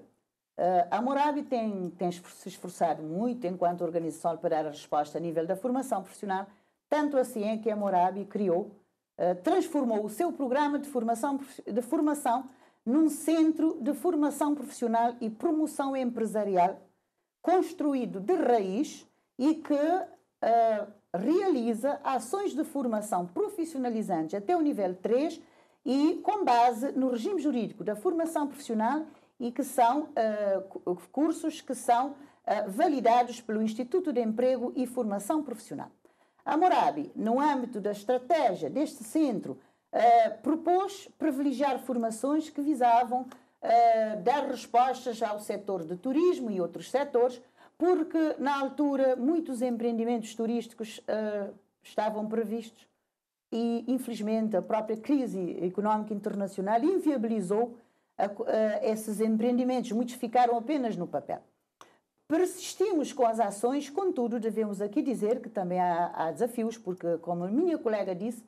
eh, a Morabi tem, tem se esforçado muito enquanto organização para dar a resposta a nível da formação profissional, tanto assim é que a Morabi criou, eh, transformou o seu programa de formação, de formação num centro de formação profissional e promoção empresarial construído de raiz e que eh, realiza ações de formação profissionalizantes até o nível 3 e com base no regime jurídico da formação profissional e que são uh, cursos que são uh, validados pelo Instituto de Emprego e Formação Profissional. A Morabi, no âmbito da estratégia deste centro, uh, propôs privilegiar formações que visavam dar respostas ao setor de turismo e outros setores, porque na altura muitos empreendimentos turísticos uh, estavam previstos e, infelizmente, a própria crise económica internacional inviabilizou a, a, eh, esses empreendimentos. Muitos ficaram apenas no papel. Persistimos com as ações, contudo, devemos aqui dizer que também há, há desafios, porque, como a minha colega disse,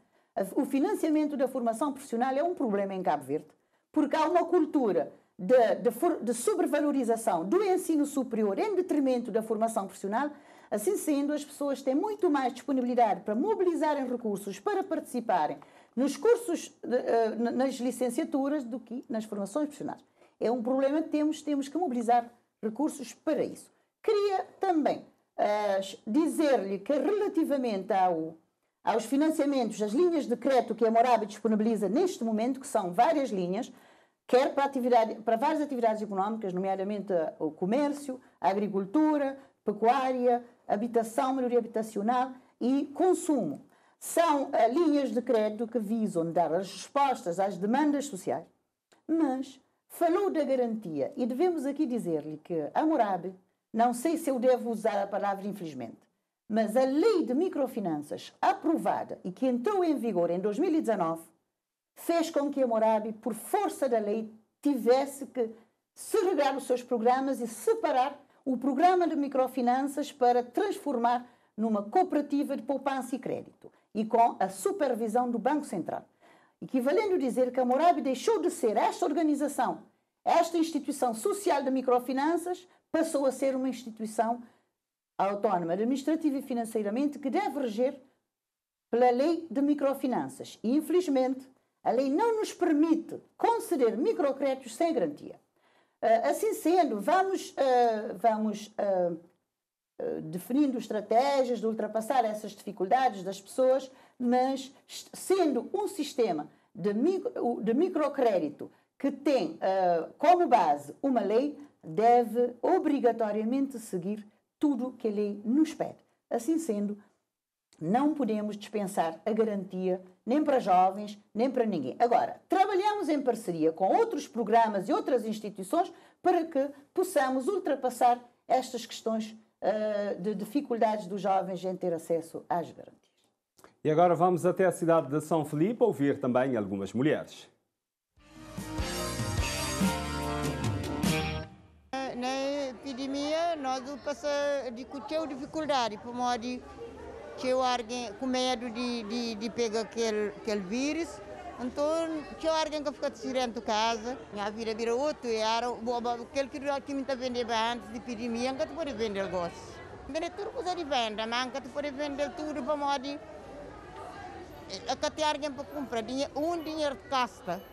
o financiamento da formação profissional é um problema em Cabo Verde, porque há uma cultura de, de, de sobrevalorização do ensino superior em detrimento da formação profissional, assim sendo, as pessoas têm muito mais disponibilidade para mobilizarem recursos para participarem nos cursos, de, eh, nas licenciaturas, do que nas formações profissionais. É um problema que temos, temos que mobilizar recursos para isso. Queria também uh, dizer-lhe que, relativamente ao, aos financiamentos, as linhas de crédito que a Morabe disponibiliza neste momento, que são várias linhas, quer para, atividade, para várias atividades económicas, nomeadamente o comércio, a agricultura, pecuária, habitação, melhoria habitacional e consumo. São eh, linhas de crédito que visam dar as respostas às demandas sociais. Mas falou da garantia e devemos aqui dizer-lhe que a não sei se eu devo usar a palavra infelizmente, mas a Lei de Microfinanças, aprovada e que entrou em vigor em 2019, fez com que a Morabi, por força da lei, tivesse que segregar os seus programas e separar o programa de microfinanças para transformar numa cooperativa de poupança e crédito e com a supervisão do Banco Central. Equivalendo a dizer que a Morabi deixou de ser esta organização, esta instituição social de microfinanças, passou a ser uma instituição autónoma administrativa e financeiramente que deve reger pela lei de microfinanças. E, infelizmente, a lei não nos permite conceder microcréditos sem garantia. Ah, assim sendo, vamos, ah, vamos ah, definindo estratégias de ultrapassar essas dificuldades das pessoas, mas sendo um sistema de, micro, de microcrédito que tem uh, como base uma lei, deve obrigatoriamente seguir tudo que a lei nos pede. Assim sendo, não podemos dispensar a garantia nem para jovens, nem para ninguém. Agora, trabalhamos em parceria com outros programas e outras instituições para que possamos ultrapassar estas questões uh, de dificuldades dos jovens em ter acesso às garantias. E agora vamos até a cidade de São Felipe ouvir também algumas mulheres. Na epidemia, nós passamos, discutimos dificuldade, por modo tinha alguém com medo de, de, de pegar aquele, aquele vírus. Então, tinha alguém que ficou assim tirando casa, minha vida virou outro, e era aquele que me estava tá vendendo antes de pedir minha, que tu pode vender agora. Vender tudo coisa de venda, mas que tu pode vender tudo para modo é que tem alguém para comprar, um dinheiro de casta,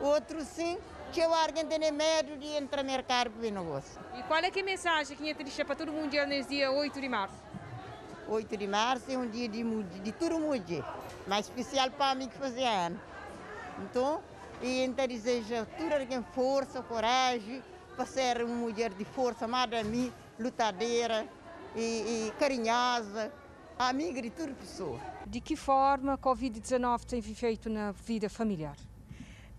outro sim, que alguém tem medo de entrar no mercado para negócio. E qual é que é mensagem que a gente deixa para todo mundo no dia 8 de março? 8 de março é um dia de, mude, de tudo mude, mais especial para mim que fazia ano. Então, e então desejo tudo alguém força, coragem, para ser uma mulher de força, amada a mim, lutadeira e, e carinhosa, amiga de toda pessoa. De que forma a Covid-19 tem feito na vida familiar?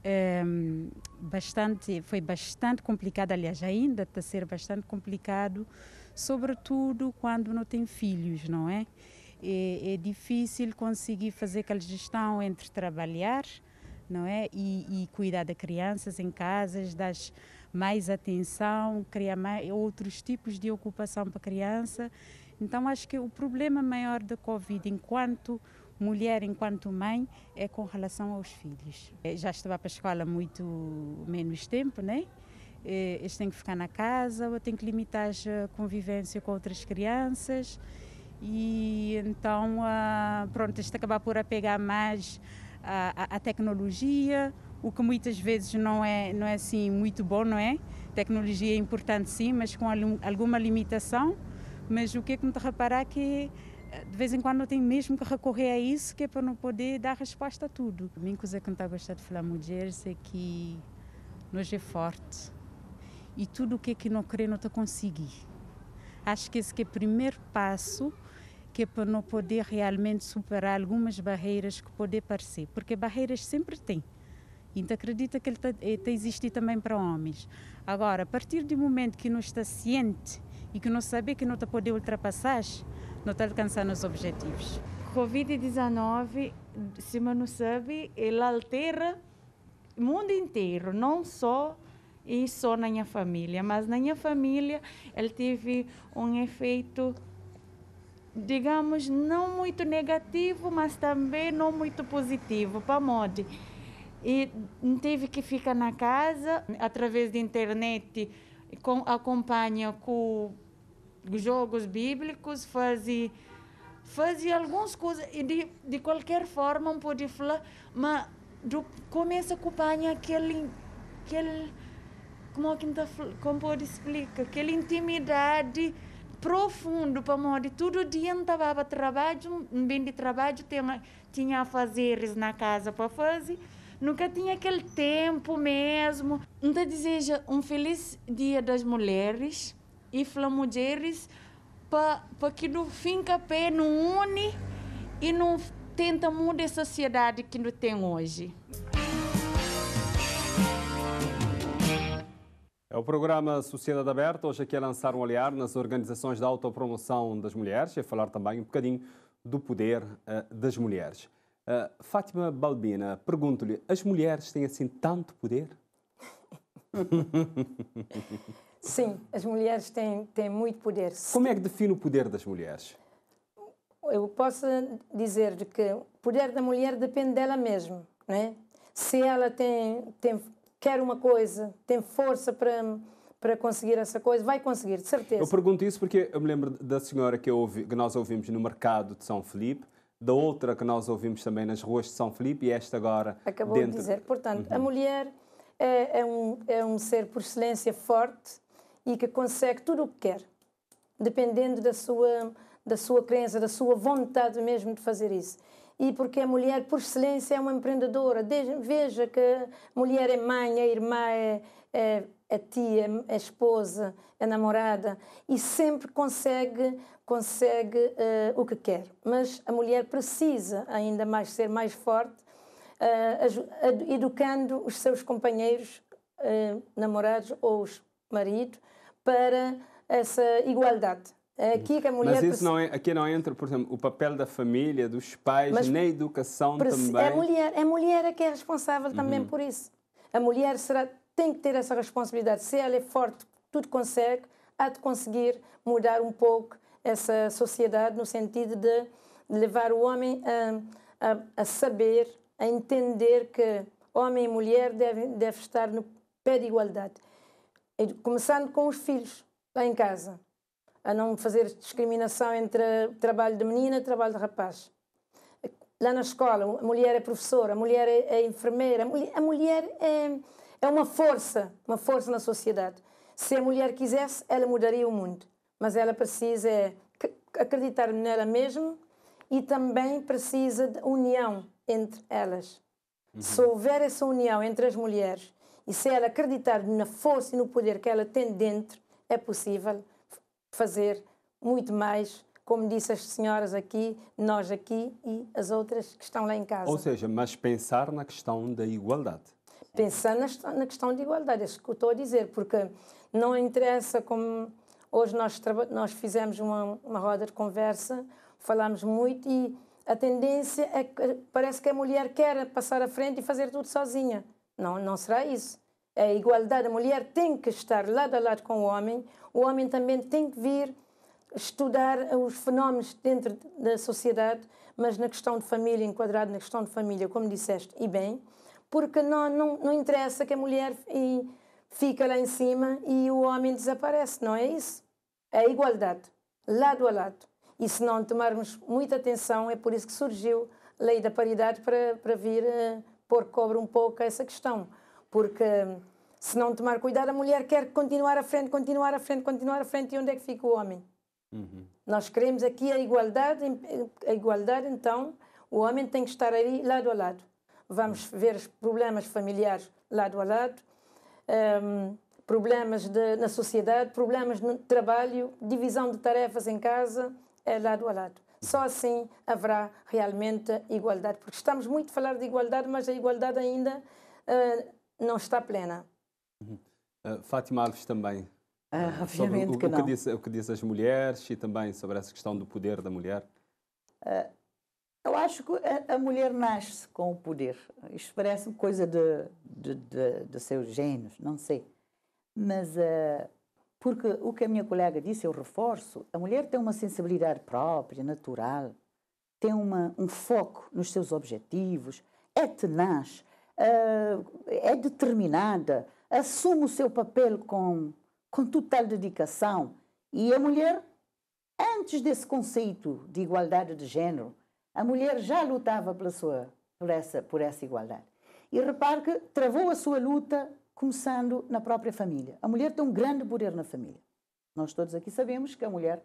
Um, ehm, bastante, foi bastante complicado, aliás, ainda está a ser bastante complicado sobretudo quando não tem filhos, não é? É, é difícil conseguir fazer aquela gestão entre trabalhar, não é? E, e cuidar das crianças em casas, dar mais atenção, criar mais, outros tipos de ocupação para a criança. Então, acho que o problema maior da Covid, enquanto mulher, enquanto mãe, é com relação aos filhos. É, já estava para a escola muito menos tempo, não é eh, eles têm que ficar na casa, ou têm que limitar a convivência com outras crianças. E então, ah, pronto, isto acabar por apegar mais à, tecnologia, o que muitas vezes não é, não é assim muito bom, não é? Tecnologia é importante sim, mas com alguma limitação. Mas o que é que me reparar é que eh, de vez em quando tenho mesmo que recorrer a isso, que é para não poder dar resposta a tudo. A mim, coisa que não está a gostar de falar mulheres é que nós é forte e tudo o que é que não crê não está conseguir. Acho que esse que é o primeiro passo que é para não poder realmente superar algumas barreiras que podem parecer, porque barreiras sempre tem. Então acredita que ele está tá eh, existir também para homens. Agora, a partir do momento que não está ciente e que não sabe que não está poder ultrapassar, não está alcançando os objetivos. Covid-19, se não sabe, ele altera o mundo inteiro, não só e só na minha família. Mas na minha família, ele teve um efeito, digamos, não muito negativo, mas também não muito positivo para a moda. E teve que ficar na casa, através da internet, com, acompanha com jogos bíblicos, faz fazia algumas coisas e de, de qualquer forma não podia falar, mas do, começa a acompanhar aquele, aquele como o Quinta Compor explica, aquela intimidade profundo para morrer. Todo dia não estava trabalho, bem de trabalho, tinha, tinha afazeres na casa para fazer. Nunca tinha aquele tempo mesmo. Então, deseja um feliz dia das mulheres e para mulheres para que no fim pé, não une e não tenta mudar a sociedade que não tem hoje. É o programa Sociedade Aberta hoje aqui é lançar um olhar nas organizações de autopromoção das mulheres e falar também um bocadinho do poder uh, das mulheres. Uh, Fátima Balbina, pergunto-lhe, as mulheres têm assim tanto poder? [LAUGHS] Sim, as mulheres têm, têm muito poder. Como é que define o poder das mulheres? Eu posso dizer que o poder da mulher depende dela mesma, né? Se ela tem, tem quer uma coisa, tem força para para conseguir essa coisa, vai conseguir, de certeza. Eu pergunto isso porque eu me lembro da senhora que, ouvi, que nós ouvimos no mercado de São Felipe, da outra que nós ouvimos também nas ruas de São Felipe e esta agora Acabou dentro... de dizer. Portanto, uhum. a mulher é, é, um, é um ser por excelência forte e que consegue tudo o que quer, dependendo da sua, da sua crença, da sua vontade mesmo de fazer isso e porque a mulher, por excelência, é uma empreendedora. veja que a mulher é mãe, é irmã, é, é, é tia, é a esposa, é namorada e sempre consegue consegue uh, o que quer. Mas a mulher precisa ainda mais ser mais forte, uh, educando os seus companheiros, uh, namorados ou os maridos, para essa igualdade. É aqui que a mulher Mas isso não é, aqui não entra, por exemplo, o papel da família, dos pais, Mas na educação é também. É a mulher, é a mulher é que é responsável também uhum. por isso. A mulher será, tem que ter essa responsabilidade. Se ela é forte, tudo consegue, há de conseguir mudar um pouco essa sociedade no sentido de levar o homem a, a, a saber, a entender que homem e mulher devem deve estar no pé de igualdade. Começando com os filhos lá em casa a não fazer discriminação entre trabalho de menina e trabalho de rapaz. Lá na escola, a mulher é professora, a mulher é, é, enfermeira, a mulher, a mulher é, é uma força, uma força na sociedade. Se a mulher quisesse, ela mudaria o mundo, mas ela precisa acreditar nela mesma e também precisa de união entre elas. Uhum. Se houver essa união entre as mulheres e se ela acreditar na força e no poder que ela tem dentro, é possível fazer muito mais, como disse as senhoras aqui, nós aqui e as outras que estão lá em casa. Ou seja, mas pensar na questão da igualdade. Pensar na, questão da igualdade, é isso que eu estou a dizer, porque não interessa como. Hoje nós, nós fizemos uma, uma roda de conversa, falámos muito e a tendência é que parece que a mulher quer passar à frente e fazer tudo sozinha. Não, não será isso. É a igualdade, a mulher tem que estar lado a lado com o homem. O homem também tem que vir estudar os fenómenos dentro da sociedade, mas na questão de família, enquadrado na questão de família, como disseste, e bem, porque não, não, não interessa que a mulher fica lá em cima e o homem desaparece, não é isso? É a igualdade, lado a lado. E se não tomarmos muita atenção, é por isso que surgiu a lei da paridade para, para vir uh, pôr cobre um pouco a essa questão, porque se não tomar cuidado, a mulher quer continuar à frente, continuar à frente, continuar à frente. E onde é que fica o homem? Uhum. Nós queremos aqui a igualdade, a igualdade, então o homem tem que estar ali lado a lado. Vamos uhum. ver os problemas familiares lado a lado, um, ehm, problemas de, na sociedade, problemas no trabalho, divisão de tarefas em casa, é lado a lado. Só uhum. assim haverá realmente igualdade, porque estamos muito a falar de igualdade, mas a igualdade ainda uh, não está plena. Uh, Fátima Alves também. Ah, ah sobre o, que, o que diz, o que diz as mulheres e também sobre essa questão do poder da mulher. Uh, eu acho que a, a, mulher nasce com o poder. Isto parece coisa de, de, de, de seus gênios, não sei. Mas, porque o que a minha colega disse, eu reforço, a mulher tem uma sensibilidade própria, natural, tem uma, um foco nos seus objetivos, é tenaz, é determinada, assume o seu papel com, com total dedicação e a mulher, antes desse conceito de igualdade de género, a mulher já lutava pela sua, por, essa, por essa igualdade. E repare que travou a sua luta começando na própria família. A mulher tem um grande poder na família. Nós todos aqui sabemos que a mulher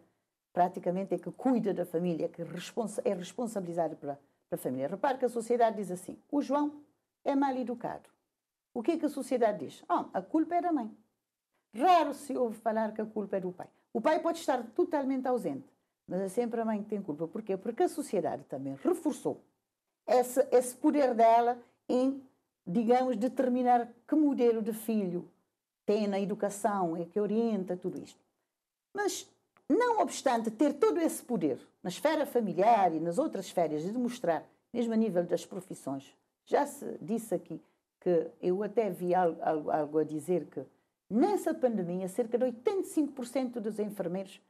praticamente é que cuida da família, que é responsabilizada pela, pela família. Repare que a sociedade diz assim: o João é mal educado. O que é que a sociedade diz? oh, a culpa é da mãe. Raro se ouve falar que a culpa é do pai. O pai pode estar totalmente ausente, mas é sempre a mãe que tem culpa. Porquê? Porque a sociedade também reforçou esse, esse poder dela em, digamos, determinar que modelo de filho tem na educação, é que orienta tudo isto. Mas, não obstante ter todo esse poder na esfera familiar e nas outras esferas de demonstrar, mesmo a nível das profissões, já se disse aqui, que eu até vi algo, algo a dizer que nessa pandemia cerca de 85% dos enfermeiros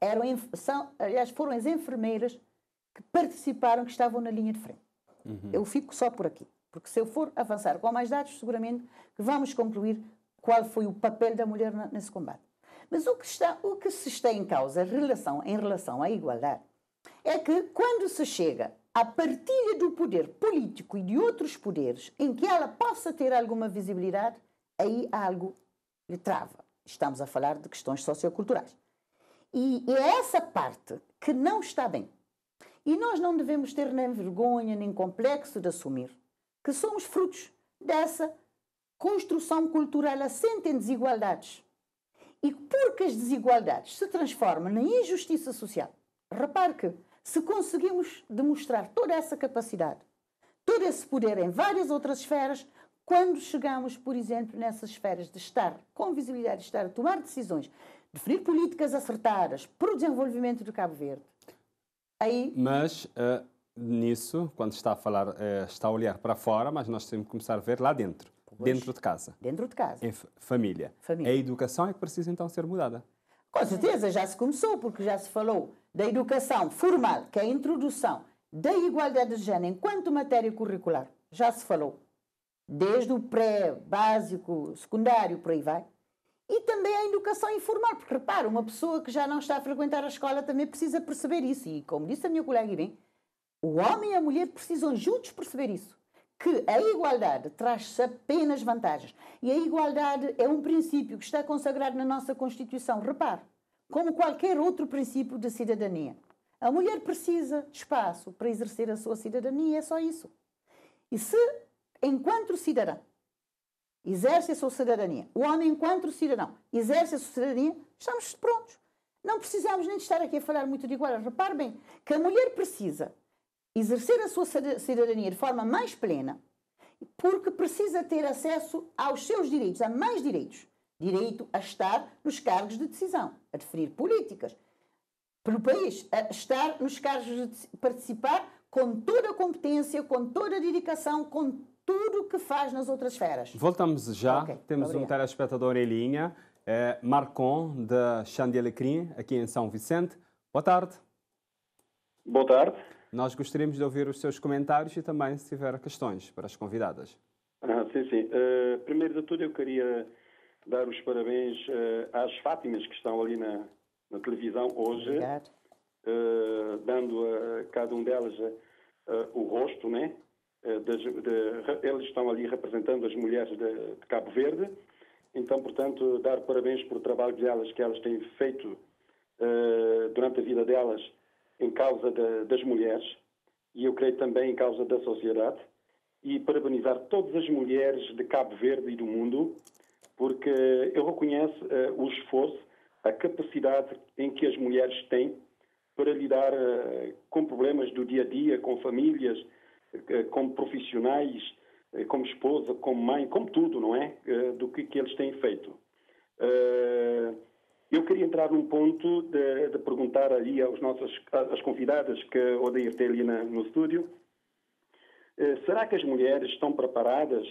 eram, são, aliás, foram as enfermeiras que participaram, que estavam na linha de frente. Uhum. Eu fico só por aqui, porque se eu for avançar com mais dados, seguramente que vamos concluir qual foi o papel da mulher nesse combate. Mas o que, está, o que se está em causa relação, em relação à igualdade é que quando se chega a partilha do poder político e de outros poderes em que ela possa ter alguma visibilidade, aí algo lhe trava. Estamos a falar de questões socioculturais. E é essa parte que não está bem. E nós não devemos ter nem vergonha nem complexo de assumir que somos frutos dessa construção cultural assente em desigualdades. E porque as desigualdades se transformam na injustiça social. Repare que se conseguimos demonstrar toda essa capacidade, todo esse poder em várias outras esferas, quando chegamos, por exemplo, nessas esferas de estar com visibilidade, de estar a tomar decisões, definir políticas acertadas para o desenvolvimento do Cabo Verde, aí. Mas. Uh, nisso, quando está a falar, uh, está a olhar para fora, mas nós temos que começar a ver lá dentro. Pois, dentro de casa. Dentro de casa. Em família. família. A educação é que precisa então ser mudada. Com certeza, já se começou, porque já se falou da educação formal, que é a introdução da igualdade de género enquanto matéria curricular, já se falou, desde o pré, básico, secundário, por aí vai, e também a educação informal, porque repara, uma pessoa que já não está a frequentar a escola também precisa perceber isso, e como disse a minha colega Irene, o homem e a mulher precisam juntos perceber isso, que a igualdade traz apenas vantagens, e a igualdade é um princípio que está consagrado na nossa Constituição, repare, como qualquer outro princípio de cidadania. A mulher precisa de espaço para exercer a sua cidadania, é só isso. E se, enquanto cidadã, exerce a sua cidadania, o homem, enquanto cidadão, exerce a sua cidadania, estamos prontos. Não precisamos nem de estar aqui a falar muito de igualdade. Repare bem que a mulher precisa exercer a sua cidadania de forma mais plena, porque precisa ter acesso aos seus direitos, a mais direitos direito a estar nos cargos de decisão, a definir políticas pelo país, a estar nos cargos de participar com toda a competência, com toda a dedicação, com tudo o que faz nas outras esferas. Voltamos já, okay, temos obrigado. um telespectador em linha, é Marcon, de Xandelecrim, aqui em São Vicente. Boa tarde. Boa tarde. Nós gostaríamos de ouvir os seus comentários e também, se tiver questões para as convidadas. Ah, sim, sim. Uh, primeiro de tudo, eu queria dar os parabéns uh, às Fátimas que estão ali na, na televisão hoje, uh, dando a cada um delas eh, o rosto, né? Das, de, eles estão ali representando as mulheres de, de, Cabo Verde, então, portanto, dar parabéns pelo trabalho delas que elas têm feito durante a vida delas em causa de, das mulheres e eu creio também em causa da sociedade e parabenizar todas as mulheres de Cabo Verde e do mundo porque ele reconhece uh, o esforço, a capacidade em que as mulheres têm para lidar uh, com problemas do dia a dia, com famílias, uh, eh, como profissionais, eh, como esposa, como mãe, como tudo, não é? do que, que, eles têm feito. eu queria entrar num ponto de, de perguntar ali aos nossos, às convidadas que o Odeir tem ali na, no estúdio. será que as mulheres estão preparadas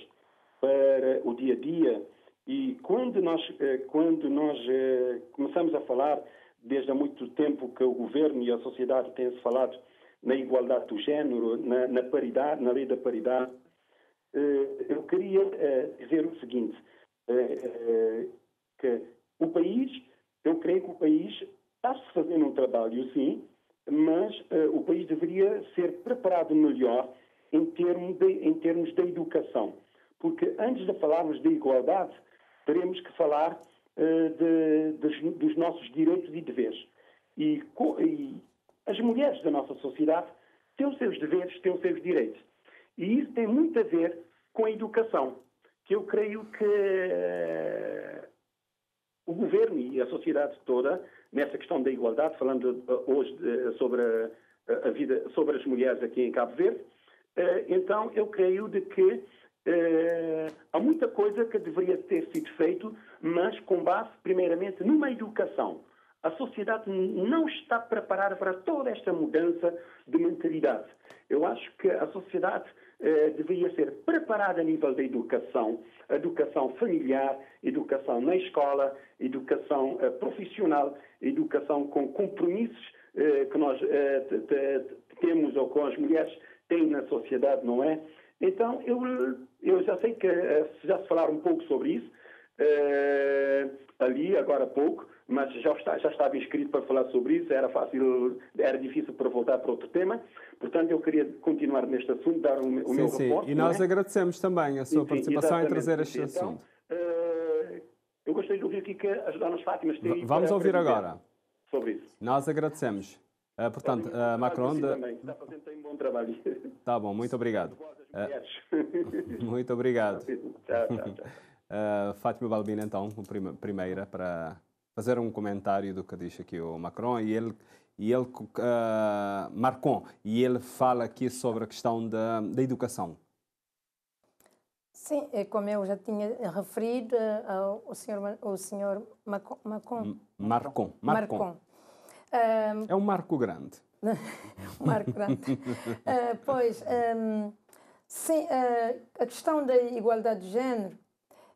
para o dia a dia? E quando nós, eh, quando nós eh, começamos a falar, desde há muito tempo que o governo e a sociedade têm se falado na igualdade do género, na, na paridade, na lei da paridade, eh, eu queria dizer o seguinte, que o país, eu creio que o país está-se fazendo um trabalho, sim, mas o país deveria ser preparado melhor em termos, de, em termos da educação. Porque antes de falarmos de igualdade, teremos que falar eh, de, dos nossos direitos e deveres. E, e, as mulheres da nossa sociedade têm os seus deveres, têm os seus direitos. E isso tem muito a ver com a educação, que eu creio que uh, o governo e a sociedade toda, nessa questão da igualdade, falando eh, hoje de, sobre a, a, vida, sobre as mulheres aqui em Cabo Verde, uh, então eu creio de que eh, há muita coisa que deveria ter sido feito, mas com base, primeiramente, numa educação. A sociedade não está preparada para toda esta mudança de mentalidade. Eu acho que a sociedade eh, deveria ser preparada a nível da educação, educação familiar, educação na escola, educação eh, profissional, educação com compromissos eh, que nós eh, temos ou com as mulheres têm na sociedade, não é? Então, eu, eu já sei que eh, já se falaram um pouco sobre isso, eh, ali, agora há pouco, mas já, está, já estava inscrito para falar sobre isso, era fácil, era difícil para voltar para outro tema, portanto eu queria continuar neste assunto, dar o, o sim, meu sim. Reporte, e é? nós é? agradecemos também a sua participação em trazer este então, assunto. Uh, eh, eu gostei de ouvir aqui é que as Fátima. Fátimas têm... Vamos ouvir agora. Sobre isso. Nós agradecemos. Uh, portanto, uh, Macron... Está de... fazendo um bom trabalho. Está bom, muito obrigado das mulheres. É. Ah, [LAUGHS] [LAUGHS] muito obrigado. tchau, tchau, tchau. Uh, [LAUGHS] Fátima Balbina, então, prima, primeira, para fazer um comentário do que diz aqui o Macron e ele e ele uh, eh, Marcon e ele fala aqui sobre a questão da, da educação. Sim, é como eu já tinha referido eh, ao o senhor o senhor Macron Macron Marcon, Marcon. Marcon. Uh, é um marco grande. um marco grande. pois. Um, ehm, Sim, eh, a questão da igualdade de género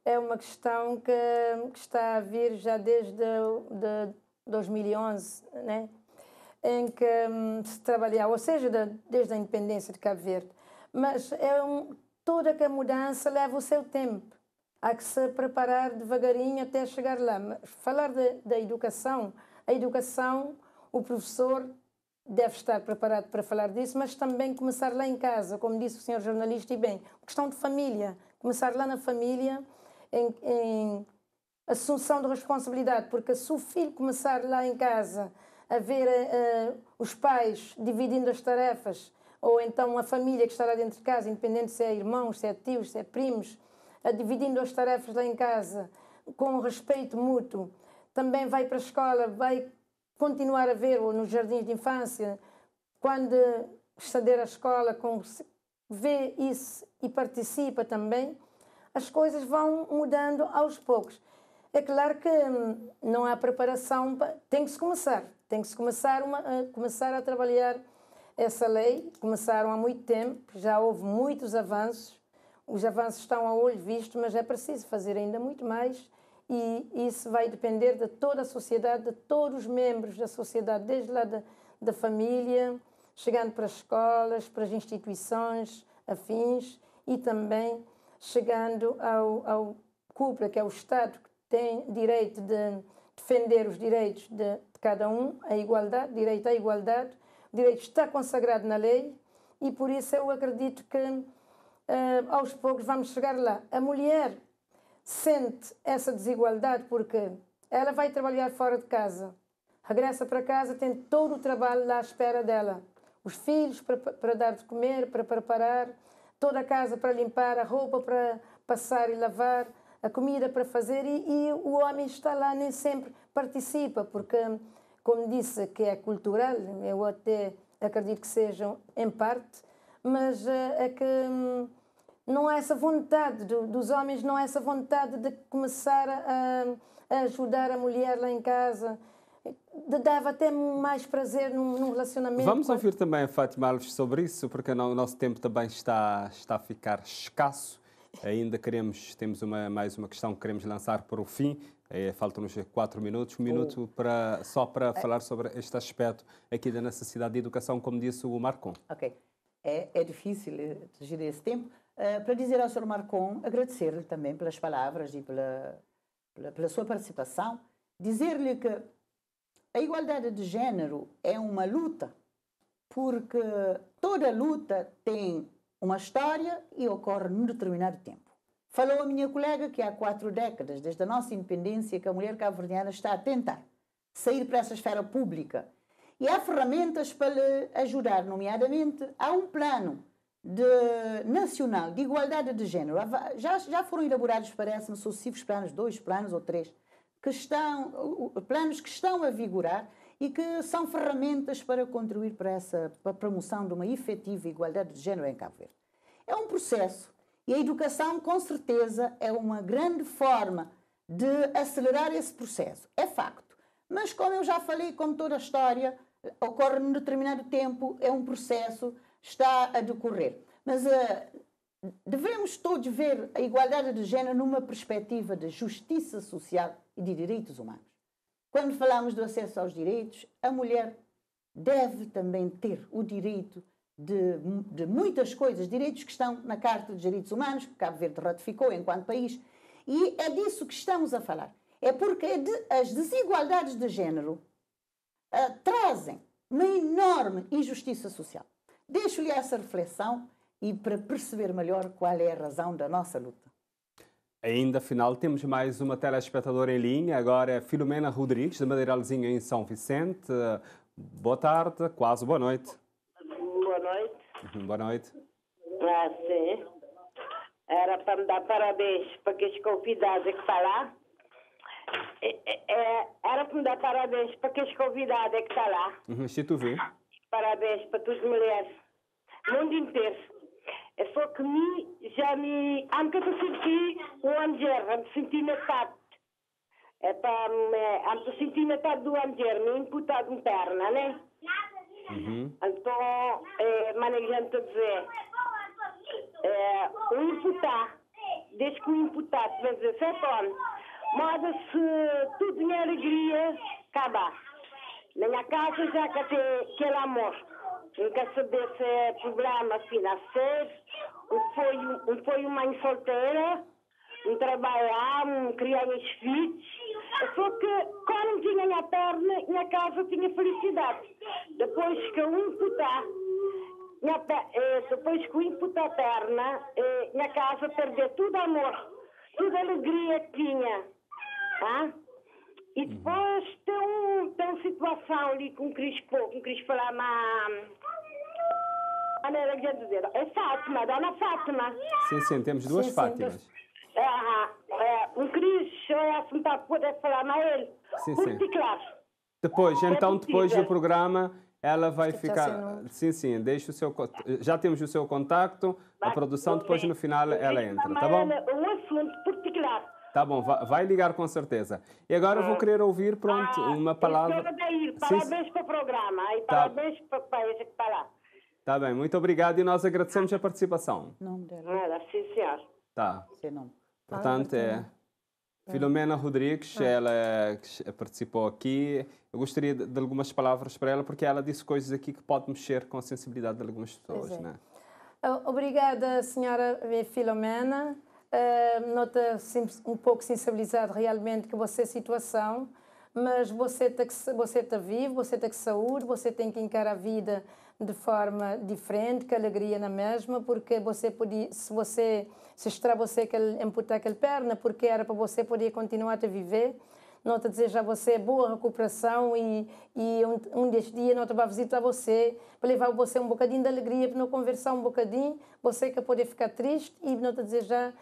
é uma questão que, que está a vir já desde de 2011, né? em que hum, se trabalhava, ou seja, desde a independência de Cabo Verde. Mas é um, toda que a mudança leva o seu tempo. Há que se preparar devagarinho até chegar lá. Mas falar da educação, a educação, o professor deve estar preparado para falar disso, mas também começar lá em casa, como disse o senhor jornalista, e bem, questão de família, começar lá na família, em, em assunção de responsabilidade, porque se o filho começar lá em casa a ver uh, os pais dividindo as tarefas, ou então a família que estará dentro de casa, independente se é irmãos, se é tios, se é primos, a dividindo as tarefas lá em casa com respeito mútuo, também vai para a escola, vai continuar a ver nos jardins de infância, quando estender a escola, com, vê isso e participa também, as coisas vão mudando aos poucos. É claro que hum, não há preparação, tem que se começar, tem que se começar, uma, a, começar a trabalhar essa lei. Começaram há muito tempo, já houve muitos avanços, os avanços estão a olho visto, mas é preciso fazer ainda muito mais e isso vai depender de toda a sociedade, de todos os membros da sociedade, desde lá da, da família, chegando para as escolas, para as instituições afins e também chegando ao, ao CUPRA, que é o Estado que tem direito de defender os direitos de, de cada um, a igualdade, direito à igualdade. O direito está consagrado na lei e por isso eu acredito que uh, aos poucos vamos chegar lá. A mulher sente essa desigualdade porque ela vai trabalhar fora de casa, regressa para casa, tem todo o trabalho lá à espera dela. Os filhos para, para dar de comer, para preparar, toda a casa para limpar, a roupa para passar e lavar, a comida para fazer e, e o homem está lá, nem sempre participa, porque, como disse, que é cultural, eu até acredito que sejam em parte, mas eh, é que hum, não há é essa vontade do, dos homens, não há é essa vontade de começar a, a, ajudar a mulher lá em casa. De, dava até mais prazer num, num relacionamento. Vamos com... ouvir também a Fátima Alves sobre isso, porque o nosso tempo também está, está a ficar escasso. Ainda queremos, temos uma, mais uma questão que queremos lançar para o fim. É, Faltam-nos quatro minutos, um minuto para, só para é. falar sobre este aspecto aqui da necessidade de educação, como disse o Marcon. Ok. É, é difícil dirigir eh, esse tempo, eh, para dizer ao Sr. Marcon, agradecer-lhe também pelas palavras e pela, pela, pela sua participação, dizer-lhe que a igualdade de género é uma luta, porque toda luta tem uma história e ocorre num determinado tempo. Falou a minha colega que há quatro décadas, desde a nossa independência, que a mulher cabo-verdiana está a tentar sair para essa esfera pública. E há ferramentas para lhe ajudar, nomeadamente há um plano de, nacional de igualdade de género, já, já foram elaborados, parece-me, sucessivos planos, dois planos ou três, que estão, planos que estão a vigorar e que são ferramentas para contribuir para essa para a promoção de uma efetiva igualdade de género em Cabo Verde. É um processo e a educação, com certeza, é uma grande forma de acelerar esse processo. É facto. Mas, como eu já falei, como toda a história, ocorre num determinado tempo, é um processo está a decorrer. Mas uh, devemos todos ver a igualdade de género numa perspectiva de justiça social e de direitos humanos. Quando falamos do acesso aos direitos, a mulher deve também ter o direito de, de muitas coisas, direitos que estão na Carta dos Direitos Humanos, que Cabo Verde ratificou enquanto país, e é disso que estamos a falar. É porque é de, as desigualdades de género uh, trazem uma enorme injustiça social. Deixo-lhe essa reflexão e para perceber melhor qual é a razão da nossa luta. Ainda afinal, temos mais uma telespectadora em linha, agora é Filomena Rodrigues, de Madeiralzinha, em São Vicente. Boa tarde, quase boa noite. Boa noite. Uhum, boa noite. Ah, sim. Era para me dar parabéns para aqueles convidados é que está lá. É, é, era para me dar parabéns para aqueles convidados que está lá. Uhum, se tu vê. Parabéns para todas as mulheres mundo inteiro. É só que me, já me. Há que eu senti o Anger, de me senti metade. É para. É, há que eu senti metade do Anger, me imputado em perna, né? Uhum. Então, é, mas a gente dizer. É, o imputar, desde que o imputar tiver 17 anos, moda se tudo em alegria, acabar. Na minha casa já que tem aquele amor. É não quer saber se é programa financeiro, foi, um, foi mãe solteira, um trabalhar, um criar os filhos. Só que quando tinha minha perna, minha casa tinha felicidade. Depois que o imputar, eh, depois que o imputar a perna, minha eh, casa perdeu todo amor, toda alegria que tinha. Ah? E depois tem, um, tem uma situação ali com o cris com o cris lá hum, Ana era de dizer, é Fátima, Dona Fátima. Sim, sim, temos duas sim, Fátimas. Sim, é, é, o Cris, é assim, para poder falar mais ele. Sim, sim. Depois, é então, depois do programa, ela vai tá ficar. Sim, sim, deixa o seu. Já temos o seu contacto, a produção, depois no final ela entra, tá bom? É um assunto particular. Tá bom, vai ligar com certeza. E agora eu vou ah. querer ouvir, pronto, ah, uma palavra. parabéns para o programa e tá. parabéns para esse que falar. Tá Está bem, muito obrigado e nós agradecemos a participação. Não, dela. era sim, senhor. Tá. Portanto, é Filomena Rodrigues, ela participou aqui. Eu gostaria de, algumas palavras para ela, porque ela disse coisas aqui que pode mexer com a sensibilidade de algumas pessoas, é. né? Então, obrigada, senhora Filomena. Uh, nota um pouco sensibilizado realmente que a vossa situação, mas você está você tá vivo, você está com saúde, você tem que encarar a vida de forma diferente, que alegria na mesma, porque você podia, se você se extra você que amputar aquela perna, porque era para você poder continuar a viver. Não te desejo a você boa recuperação e, e um, um destes dias não te vai visitar você para levar você um bocadinho de alegria, para não conversar um bocadinho, você que poder ficar triste e não te desejar,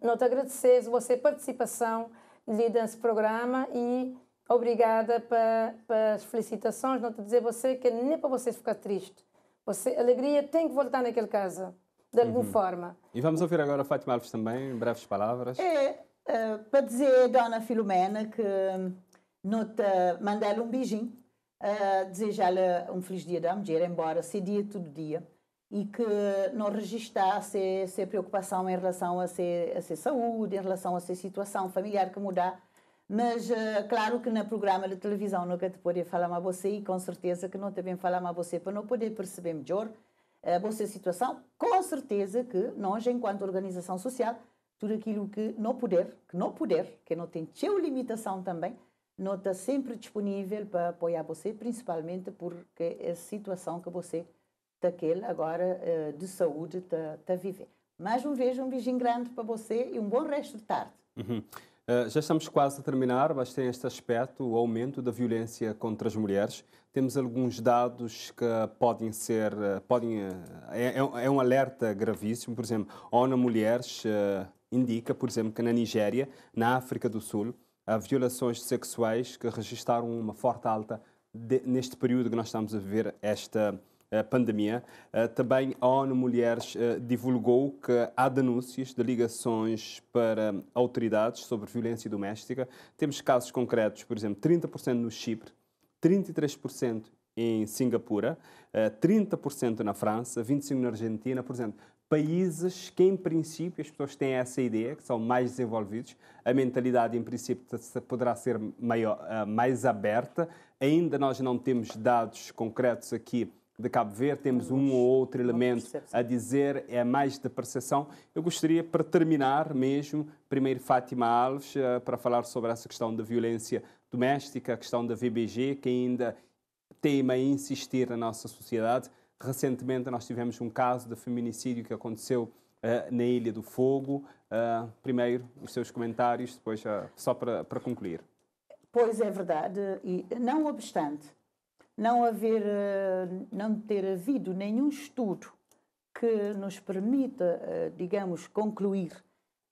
não te agradecer a você participação de desse programa e Obrigada para as felicitações. Não te dizer você que nem para você ficar triste. Você, alegria tem que voltar naquela casa, de alguma uhum. forma. E vamos ouvir agora a Fátima Alves também, breves palavras. É, uh, para dizer, Dona Filomena, que não te mandar um beijinho, uh, desejar-lhe um feliz dia da mulher, embora se dia todo dia, e que não registasse a preocupação em relação a, sua saúde, em relação a sua situação familiar que mudar mas eh, claro que no programa de televisão nunca te podia falar a você e com certeza que não te vem falar a você para não poder perceber melhor eh, a vossa situação. Com certeza que nós, enquanto organização social, tudo aquilo que não puder, que não puder, que não tem seu limitação também, não está sempre disponível para apoiar você, principalmente porque é a situação que você daquele agora eh, de saúde está a tá viver. Mais um beijo, um beijinho grande para você e um bom resto de tarde. Uhum. Ah, já estamos quase a terminar, mas tem este aspecto, o aumento da violência contra as mulheres. Temos alguns dados que podem ser, ah, podem, ah, é, é, é um alerta gravíssimo. Por exemplo, a ONU Mulheres indica, por exemplo, que na Nigéria, na África do Sul, há violações sexuais que registaram uma forte alta de, neste período que nós estamos a viver esta eh, pandemia, eh, também a ONU Mulheres eh, divulgou que há denúncias de ligações para autoridades sobre violência doméstica. Temos casos concretos, por exemplo, 30% no Chipre, 33% em Singapura, 30% na França, 25% na Argentina, por exemplo. Países que, em princípio, as pessoas têm essa ideia, que são mais desenvolvidos, a mentalidade, em princípio, poderá ser maior, mais aberta. Ainda nós não temos dados concretos aqui de Cabo Verde, temos um ou outro elemento a dizer, é mais de percepção. Eu gostaria, para terminar mesmo, primeiro Fátima Alves, eh, para falar sobre essa questão da violência doméstica, a questão da VBG, que ainda teima a insistir na nossa sociedade. Recentemente nós tivemos um caso de feminicídio que aconteceu Uh, na Ilha do Fogo. Uh, primeiro, os seus comentários, depois, uh, só para, para concluir. Pois é verdade, e não obstante, não haver, eh, não ter havido nenhum estudo que nos permita, eh, digamos, concluir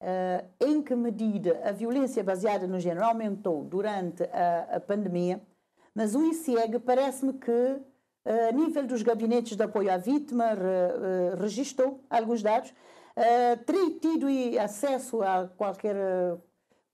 eh, em que medida a violência baseada no género aumentou durante a, pandemia, mas o ICEG parece-me que, a nível dos gabinetes de apoio à vítima, registou registrou alguns dados, terei tido acesso a qualquer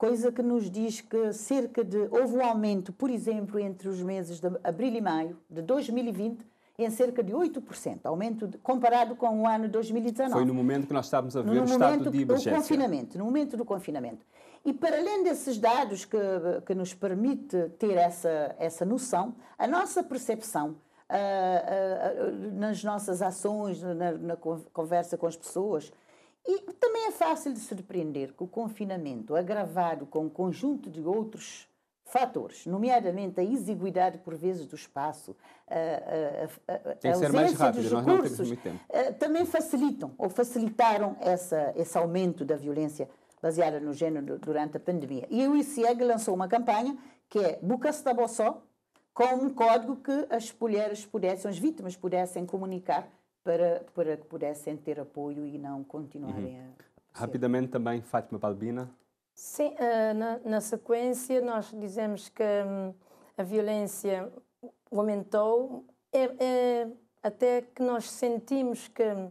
coisa que nos diz que cerca de. Houve um aumento, por exemplo, entre os meses de abril e maio de 2020 em cerca de 8%, aumento de, comparado com o ano 2019. Foi no momento que nós estávamos a ver no o estado de emergência. confinamento, no momento do confinamento. E para além desses dados que, que nos permite ter essa, essa noção, a nossa percepção uh, uh, uh, nas nossas ações, na, na, conversa com as pessoas, e também é fácil de surpreender que o confinamento, agravado com um conjunto de outros fatores, nomeadamente a exiguidade por vezes do espaço, a, a, a, a ausência rápido, dos recursos, eh, também facilitam ou facilitaram essa, esse aumento da violência baseada no género durante a pandemia. E o ICEG lançou uma campanha que é Bucas se da Bossó, com um código que as mulheres pudessem, as vítimas pudessem comunicar para, para que pudessem ter apoio e não continuarem uhum. a. Ser. Rapidamente também, Fátima Balbina. Sim, eh, na, na, sequência nós dizemos que hum, a violência aumentou é, é, até que nós sentimos que hum,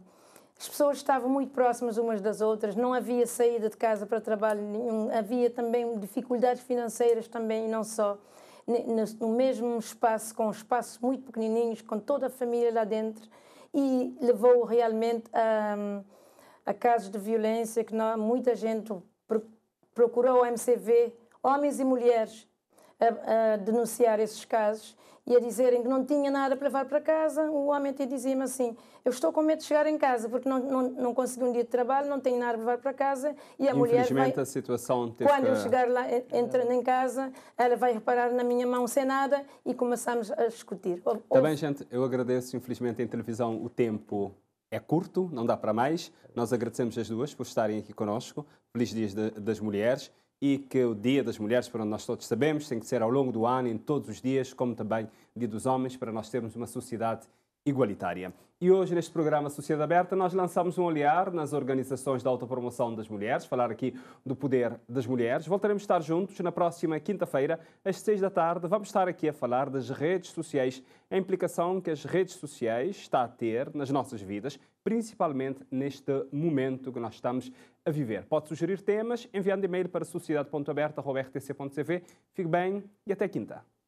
as pessoas estavam muito próximas umas das outras, não havia saída de casa para trabalho nenhum, havia também dificuldades financeiras também e não só no mesmo espaço, com espaços muito pequenininhos, com toda a família lá dentro e levou realmente a, a casos de violência que não, muita gente procurou o MCV, homens e mulheres, a, a denunciar esses casos e a dizerem que não tinha nada para levar para casa, o homem até dizia-me assim: Eu estou com medo de chegar em casa porque não, não, não consegui um dia de trabalho, não tenho nada para levar para casa. E a mulher. Infelizmente, vai, a situação teve Quando eu chegar lá, eh, é. entrando em casa, ela vai reparar na minha mão sem nada e começamos a discutir. Ou, Está bem, gente, eu agradeço. Infelizmente, em televisão, o tempo é curto, não dá para mais. Nós agradecemos as duas por estarem aqui conosco. Feliz dias das Mulheres e que o Dia das Mulheres, para nós todos sabemos, tem que ser ao longo do ano, em todos os dias, como também o Dia dos Homens, para nós termos uma sociedade igualitária. E hoje, neste programa Sociedade Aberta, nós lançamos um olhar nas organizações de autopromoção das mulheres, falar aqui do poder das mulheres. Voltaremos a estar juntos na próxima quinta-feira, às seis da tarde. Vamos estar aqui a falar das redes sociais, a implicação que as redes sociais está a ter nas nossas vidas, principalmente neste momento que nós estamos a viver. Pode sugerir temas enviando e-mail para sociedade.aberta.rtc.cv. Fique bem e até quinta.